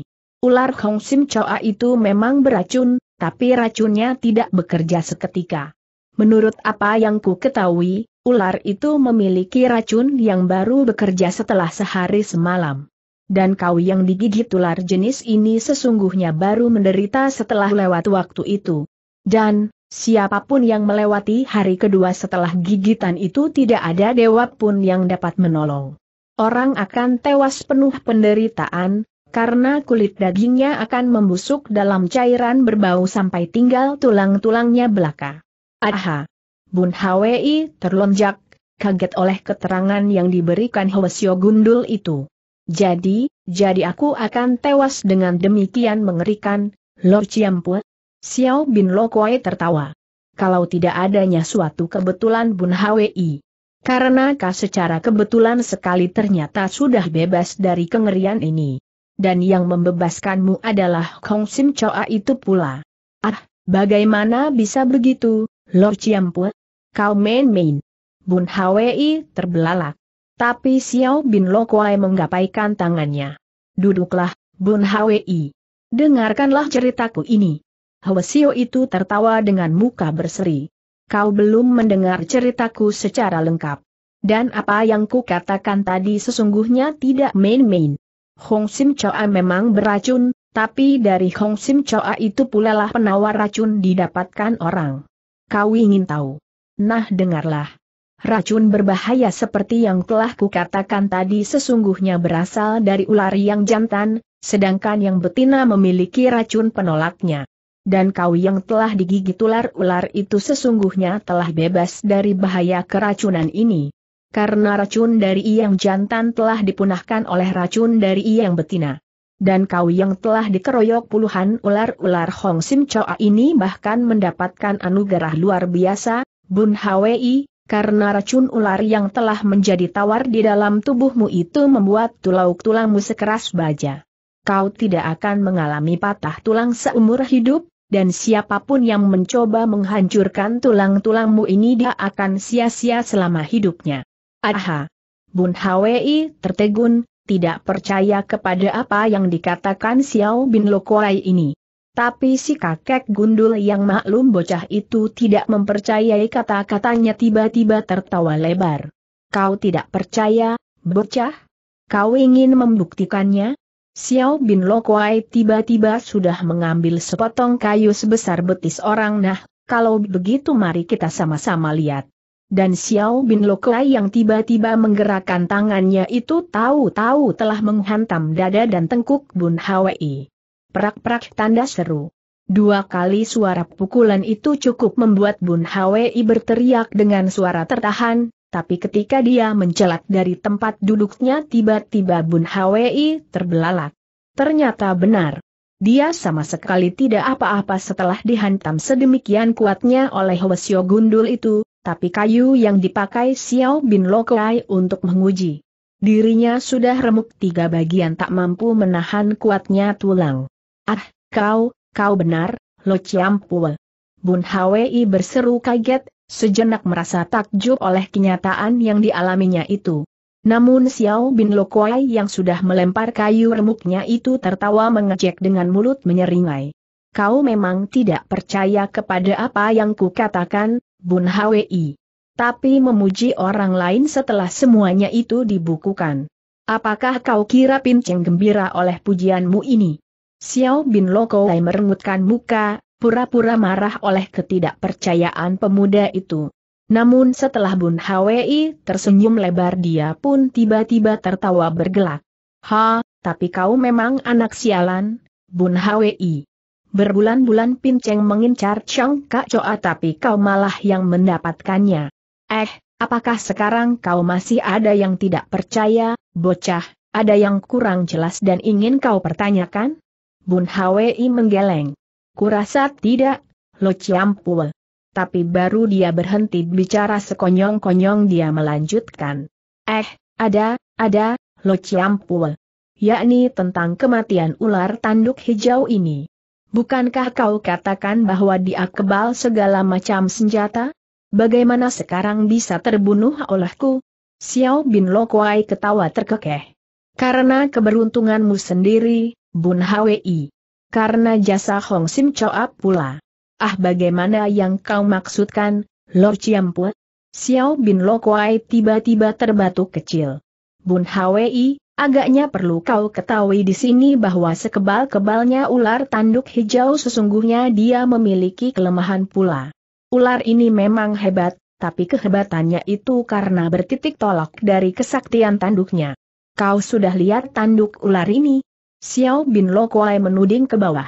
S1: Ular Hong Sim Choa itu memang beracun, tapi racunnya tidak bekerja seketika. Menurut apa yang ku ketahui, ular itu memiliki racun yang baru bekerja setelah sehari semalam. Dan kau yang digigit ular jenis ini sesungguhnya baru menderita setelah lewat waktu itu. Dan, Siapapun yang melewati hari kedua setelah gigitan itu tidak ada dewa pun yang dapat menolong. Orang akan tewas penuh penderitaan, karena kulit dagingnya akan membusuk dalam cairan berbau sampai tinggal tulang-tulangnya belaka. Aha! Bun Hwi terlonjak, kaget oleh keterangan yang diberikan Hwasyo Gundul itu. Jadi, jadi aku akan tewas dengan demikian mengerikan, Lord Ciampu, Xiao Bin Lokoi tertawa. Kalau tidak adanya suatu kebetulan Bun Hwi. Karena kau secara kebetulan sekali ternyata sudah bebas dari kengerian ini. Dan yang membebaskanmu adalah Kong Sim Choa itu pula. Ah, bagaimana bisa begitu, Lord Chiampu? Kau main-main. Bun Hwi terbelalak. Tapi Xiao Bin Lokwai menggapaikan tangannya. Duduklah, Bun Hwi. Dengarkanlah ceritaku ini. Hwasio itu tertawa dengan muka berseri. Kau belum mendengar ceritaku secara lengkap. Dan apa yang ku katakan tadi sesungguhnya tidak main-main. Hong Sim Choa memang beracun, tapi dari Hong Sim Choa itu pula lah penawar racun didapatkan orang. Kau ingin tahu? Nah dengarlah. Racun berbahaya seperti yang telah kukatakan tadi sesungguhnya berasal dari ular yang jantan, sedangkan yang betina memiliki racun penolaknya dan kau yang telah digigit ular-ular itu sesungguhnya telah bebas dari bahaya keracunan ini. Karena racun dari yang jantan telah dipunahkan oleh racun dari yang betina. Dan kau yang telah dikeroyok puluhan ular-ular Hong Sim Choa ini bahkan mendapatkan anugerah luar biasa, Bun Hwi, karena racun ular yang telah menjadi tawar di dalam tubuhmu itu membuat tulang-tulangmu sekeras baja kau tidak akan mengalami patah tulang seumur hidup, dan siapapun yang mencoba menghancurkan tulang-tulangmu ini dia akan sia-sia selama hidupnya. Aha! Bun Hwi tertegun, tidak percaya kepada apa yang dikatakan Xiao Bin Lokoai ini. Tapi si kakek gundul yang maklum bocah itu tidak mempercayai kata-katanya tiba-tiba tertawa lebar. Kau tidak percaya, bocah? Kau ingin membuktikannya? Xiao Bin Lokwai tiba-tiba sudah mengambil sepotong kayu sebesar betis orang nah, kalau begitu mari kita sama-sama lihat. Dan Xiao Bin Lokwai yang tiba-tiba menggerakkan tangannya itu tahu-tahu telah menghantam dada dan tengkuk Bun Hwi. Prak-prak tanda seru. Dua kali suara pukulan itu cukup membuat Bun Hwi berteriak dengan suara tertahan, tapi ketika dia mencelat dari tempat duduknya tiba-tiba Bun Hwi terbelalak. Ternyata benar. Dia sama sekali tidak apa-apa setelah dihantam sedemikian kuatnya oleh Wesio Gundul itu, tapi kayu yang dipakai Xiao Bin Lokai untuk menguji. Dirinya sudah remuk tiga bagian tak mampu menahan kuatnya tulang. Ah, kau, kau benar, Lo ciampu! Bun Hwi berseru kaget, sejenak merasa takjub oleh kenyataan yang dialaminya itu. Namun Xiao Bin Lokuai yang sudah melempar kayu remuknya itu tertawa mengejek dengan mulut menyeringai. Kau memang tidak percaya kepada apa yang kukatakan, Bun Hwi. Tapi memuji orang lain setelah semuanya itu dibukukan. Apakah kau kira pinceng gembira oleh pujianmu ini? Xiao Bin Lokuai merengutkan muka, pura-pura marah oleh ketidakpercayaan pemuda itu. Namun setelah Bun Hwi tersenyum lebar dia pun tiba-tiba tertawa bergelak. Ha, tapi kau memang anak sialan, Bun Hwi. Berbulan-bulan Pinceng mengincar Chong Kak Choa tapi kau malah yang mendapatkannya. Eh, apakah sekarang kau masih ada yang tidak percaya, bocah, ada yang kurang jelas dan ingin kau pertanyakan? Bun Hwi menggeleng. Kurasa tidak, Lo Ciampul. Tapi baru dia berhenti bicara sekonyong-konyong dia melanjutkan. Eh, ada, ada, Lo Ciampul. Yakni tentang kematian ular tanduk hijau ini. Bukankah kau katakan bahwa dia kebal segala macam senjata? Bagaimana sekarang bisa terbunuh olehku? Xiao Bin Lo Kuai ketawa terkekeh. Karena keberuntunganmu sendiri, Bun Hwi karena jasa Hong Sim Choa pula. Ah bagaimana yang kau maksudkan, Lord Ciamput? Xiao Bin Lo Kuai tiba-tiba terbatuk kecil. Bun Hwi, agaknya perlu kau ketahui di sini bahwa sekebal-kebalnya ular tanduk hijau sesungguhnya dia memiliki kelemahan pula. Ular ini memang hebat, tapi kehebatannya itu karena bertitik tolak dari kesaktian tanduknya. Kau sudah lihat tanduk ular ini? Xiao Bin Kuai menuding ke bawah.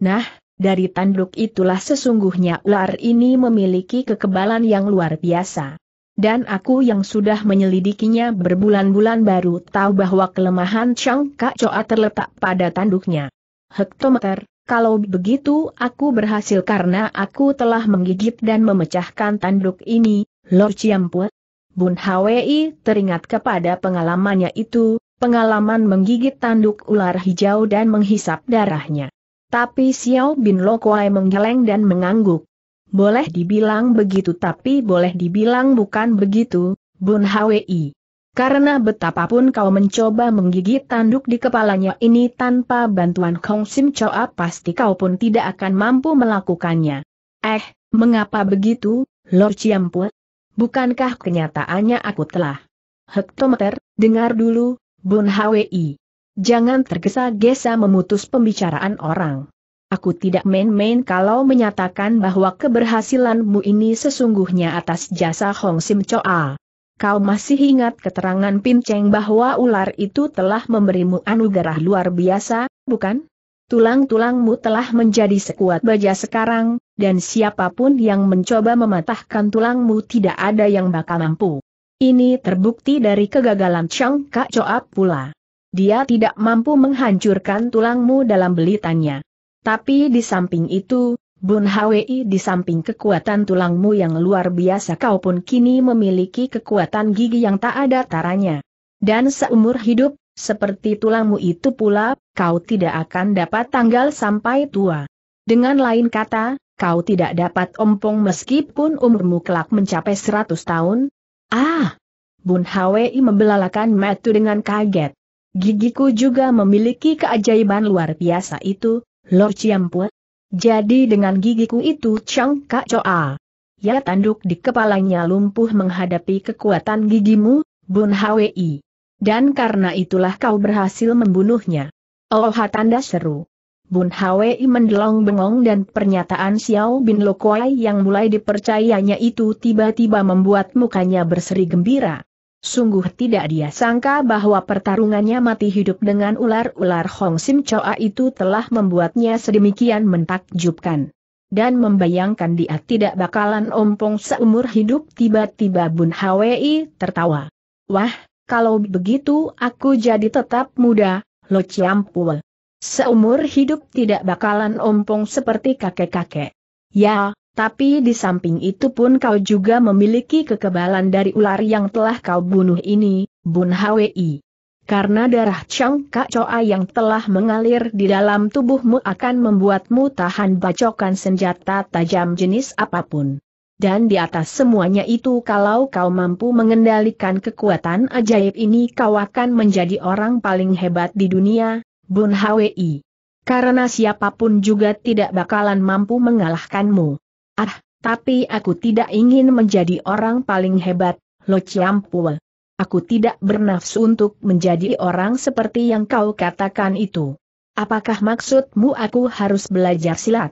S1: Nah, dari tanduk itulah sesungguhnya ular ini memiliki kekebalan yang luar biasa. Dan aku yang sudah menyelidikinya berbulan-bulan baru tahu bahwa kelemahan Chang Kacoa terletak pada tanduknya. Hektometer, kalau begitu aku berhasil karena aku telah menggigit dan memecahkan tanduk ini, Lord Chiampu. Bun Hwi teringat kepada pengalamannya itu, pengalaman menggigit tanduk ular hijau dan menghisap darahnya. Tapi Xiao Bin Kuai menggeleng dan mengangguk. Boleh dibilang begitu tapi boleh dibilang bukan begitu, Bun Hwi. Karena betapapun kau mencoba menggigit tanduk di kepalanya ini tanpa bantuan Kong Sim Choa pasti kau pun tidak akan mampu melakukannya. Eh, mengapa begitu, Lord Chiampu? Bukankah kenyataannya aku telah? Hektometer, dengar dulu, Bun Hwi. Jangan tergesa-gesa memutus pembicaraan orang. Aku tidak main-main kalau menyatakan bahwa keberhasilanmu ini sesungguhnya atas jasa Hong Sim Choa. Kau masih ingat keterangan Pin Cheng bahwa ular itu telah memberimu anugerah luar biasa, bukan? Tulang-tulangmu telah menjadi sekuat baja sekarang, dan siapapun yang mencoba mematahkan tulangmu tidak ada yang bakal mampu. Ini terbukti dari kegagalan Chang Kak Choap pula. Dia tidak mampu menghancurkan tulangmu dalam belitannya. Tapi di samping itu, Bun Hwi di samping kekuatan tulangmu yang luar biasa kau pun kini memiliki kekuatan gigi yang tak ada taranya. Dan seumur hidup, seperti tulangmu itu pula, kau tidak akan dapat tanggal sampai tua. Dengan lain kata, kau tidak dapat ompong meskipun umurmu kelak mencapai 100 tahun, Ah! Bun Hwi membelalakan metu dengan kaget. Gigiku juga memiliki keajaiban luar biasa itu, Lord Ciampue. Jadi dengan gigiku itu Chang Kak Choa. Ya tanduk di kepalanya lumpuh menghadapi kekuatan gigimu, Bun Hwi. Dan karena itulah kau berhasil membunuhnya. Oh tanda seru. Bun Hwei mendelong bengong dan pernyataan Xiao Bin Lokuai yang mulai dipercayanya itu tiba-tiba membuat mukanya berseri gembira. Sungguh tidak dia sangka bahwa pertarungannya mati hidup dengan ular-ular Hong Sim Choa itu telah membuatnya sedemikian mentakjubkan. Dan membayangkan dia tidak bakalan ompong seumur hidup tiba-tiba Bun Hwei tertawa. Wah, kalau begitu aku jadi tetap muda, Lo ciampul. Seumur hidup tidak bakalan ompong seperti kakek-kakek. Ya, tapi di samping itu pun kau juga memiliki kekebalan dari ular yang telah kau bunuh ini, Bun Hwi. Karena darah Chang Kak Choa yang telah mengalir di dalam tubuhmu akan membuatmu tahan bacokan senjata tajam jenis apapun. Dan di atas semuanya itu kalau kau mampu mengendalikan kekuatan ajaib ini kau akan menjadi orang paling hebat di dunia, Bun Hwi. Karena siapapun juga tidak bakalan mampu mengalahkanmu. Ah, tapi aku tidak ingin menjadi orang paling hebat, Lo Chiampul. Aku tidak bernafsu untuk menjadi orang seperti yang kau katakan itu. Apakah maksudmu aku harus belajar silat?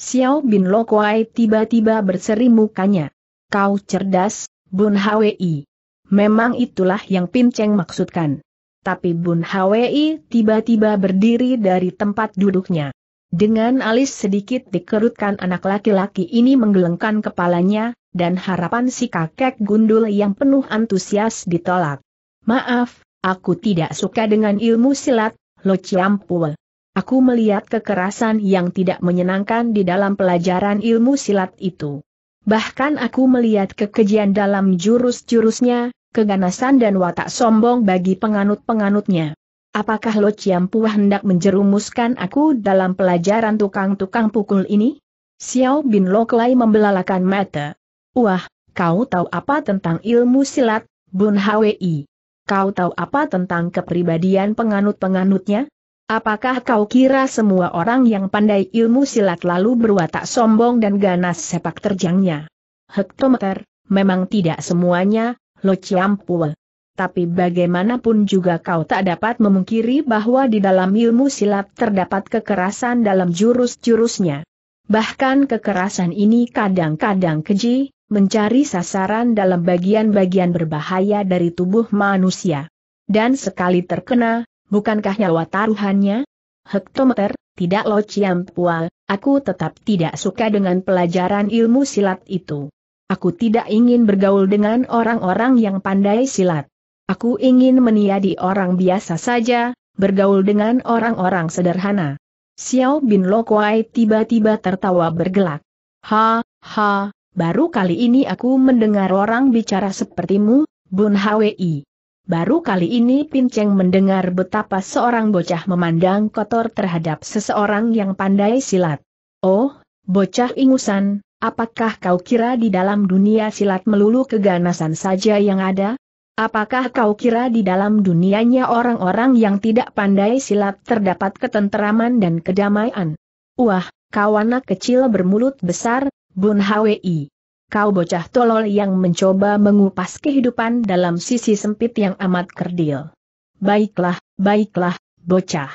S1: Xiao Bin Lo Kuai tiba-tiba berseri mukanya. Kau cerdas, Bun Hwi. Memang itulah yang Pinceng maksudkan tapi Bun Hwi tiba-tiba berdiri dari tempat duduknya. Dengan alis sedikit dikerutkan anak laki-laki ini menggelengkan kepalanya, dan harapan si kakek gundul yang penuh antusias ditolak. Maaf, aku tidak suka dengan ilmu silat, Lo Ciampul. Aku melihat kekerasan yang tidak menyenangkan di dalam pelajaran ilmu silat itu. Bahkan aku melihat kekejian dalam jurus-jurusnya, keganasan dan watak sombong bagi penganut-penganutnya. Apakah Lo Chiampuah hendak menjerumuskan aku dalam pelajaran tukang-tukang pukul ini? Xiao Bin Lo Klai membelalakan mata. Wah, kau tahu apa tentang ilmu silat, Bun Hwi? Kau tahu apa tentang kepribadian penganut-penganutnya? Apakah kau kira semua orang yang pandai ilmu silat lalu berwatak sombong dan ganas sepak terjangnya? Hektometer, memang tidak semuanya, Lo Ciampul. Tapi bagaimanapun juga kau tak dapat memungkiri bahwa di dalam ilmu silat terdapat kekerasan dalam jurus-jurusnya. Bahkan kekerasan ini kadang-kadang keji, mencari sasaran dalam bagian-bagian berbahaya dari tubuh manusia. Dan sekali terkena, bukankah nyawa taruhannya? Hektometer, tidak lo ciampual, aku tetap tidak suka dengan pelajaran ilmu silat itu. Aku tidak ingin bergaul dengan orang-orang yang pandai silat. Aku ingin meniadi orang biasa saja, bergaul dengan orang-orang sederhana. Xiao Bin Lokwai tiba-tiba tertawa bergelak. Ha, ha, baru kali ini aku mendengar orang bicara sepertimu, Bun Hwi. Baru kali ini Pinceng mendengar betapa seorang bocah memandang kotor terhadap seseorang yang pandai silat. Oh, bocah ingusan, Apakah kau kira di dalam dunia silat melulu keganasan saja yang ada? Apakah kau kira di dalam dunianya orang-orang yang tidak pandai silat terdapat ketenteraman dan kedamaian? Wah, kau anak kecil bermulut besar, Bun Hwi. Kau bocah tolol yang mencoba mengupas kehidupan dalam sisi sempit yang amat kerdil. Baiklah, baiklah, bocah.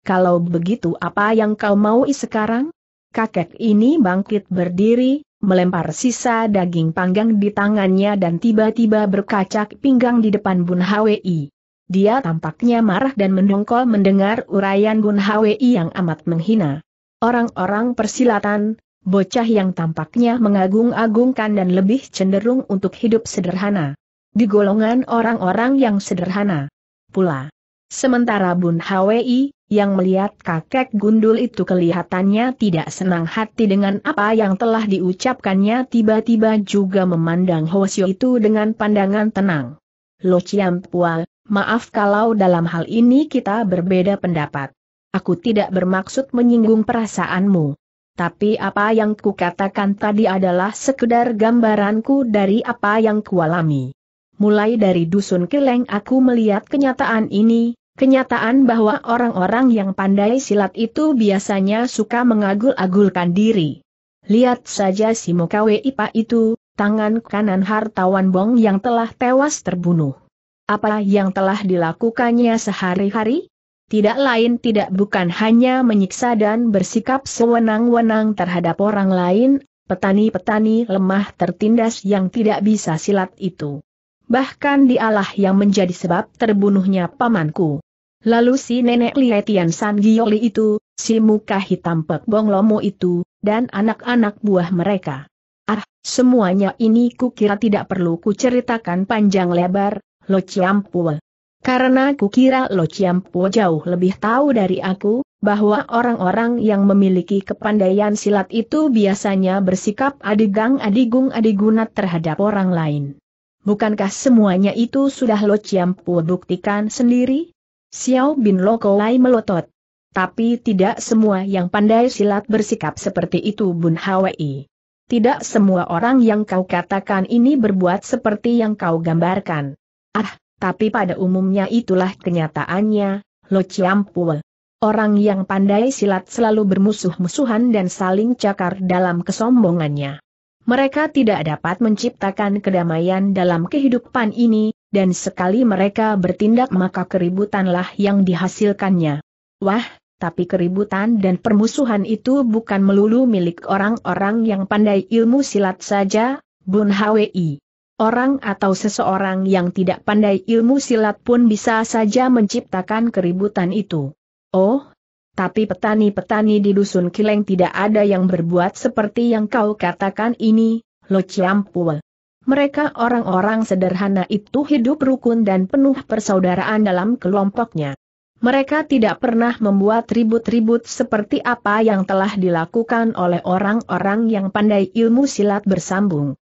S1: Kalau begitu apa yang kau mau sekarang? kakek ini bangkit berdiri, melempar sisa daging panggang di tangannya dan tiba-tiba berkacak pinggang di depan Bun Hwi. Dia tampaknya marah dan mendongkol mendengar uraian Bun Hwi yang amat menghina. Orang-orang persilatan, bocah yang tampaknya mengagung-agungkan dan lebih cenderung untuk hidup sederhana. Di golongan orang-orang yang sederhana pula. Sementara Bun Hwi, yang melihat kakek gundul itu kelihatannya tidak senang hati dengan apa yang telah diucapkannya tiba-tiba juga memandang Hwasyo itu dengan pandangan tenang. Lo Chiam Pual, maaf kalau dalam hal ini kita berbeda pendapat. Aku tidak bermaksud menyinggung perasaanmu. Tapi apa yang kukatakan tadi adalah sekedar gambaranku dari apa yang kualami. Mulai dari dusun Keleng aku melihat kenyataan ini, Kenyataan bahwa orang-orang yang pandai silat itu biasanya suka mengagul-agulkan diri. Lihat saja si Mokawe Ipa itu, tangan kanan hartawan Bong yang telah tewas terbunuh. Apa yang telah dilakukannya sehari-hari? Tidak lain tidak bukan hanya menyiksa dan bersikap sewenang-wenang terhadap orang lain, petani-petani lemah tertindas yang tidak bisa silat itu. Bahkan dialah yang menjadi sebab terbunuhnya pamanku. Lalu si nenek Lietian San Gioli itu, si muka hitam Pek Bong Lomo itu, dan anak-anak buah mereka. Ah, semuanya ini kukira tidak perlu kuceritakan panjang lebar, Lo Ciampua. Karena kukira Lo Ciampua jauh lebih tahu dari aku, bahwa orang-orang yang memiliki kepandaian silat itu biasanya bersikap adigang adigung adigunat terhadap orang lain. Bukankah semuanya itu sudah Lo Ciampu buktikan sendiri? Xiao Bin Lokolai melotot. Tapi tidak semua yang pandai silat bersikap seperti itu Bun Hwi. Tidak semua orang yang kau katakan ini berbuat seperti yang kau gambarkan. Ah, tapi pada umumnya itulah kenyataannya, Lo Chiampul. Orang yang pandai silat selalu bermusuh-musuhan dan saling cakar dalam kesombongannya. Mereka tidak dapat menciptakan kedamaian dalam kehidupan ini, dan sekali mereka bertindak maka keributanlah yang dihasilkannya. Wah, tapi keributan dan permusuhan itu bukan melulu milik orang-orang yang pandai ilmu silat saja, Bun Hwi. Orang atau seseorang yang tidak pandai ilmu silat pun bisa saja menciptakan keributan itu. Oh, tapi petani-petani di dusun Kileng tidak ada yang berbuat seperti yang kau katakan ini, Lo Ciampul mereka orang-orang sederhana itu hidup rukun dan penuh persaudaraan dalam kelompoknya. Mereka tidak pernah membuat ribut-ribut seperti apa yang telah dilakukan oleh orang-orang yang pandai ilmu silat bersambung.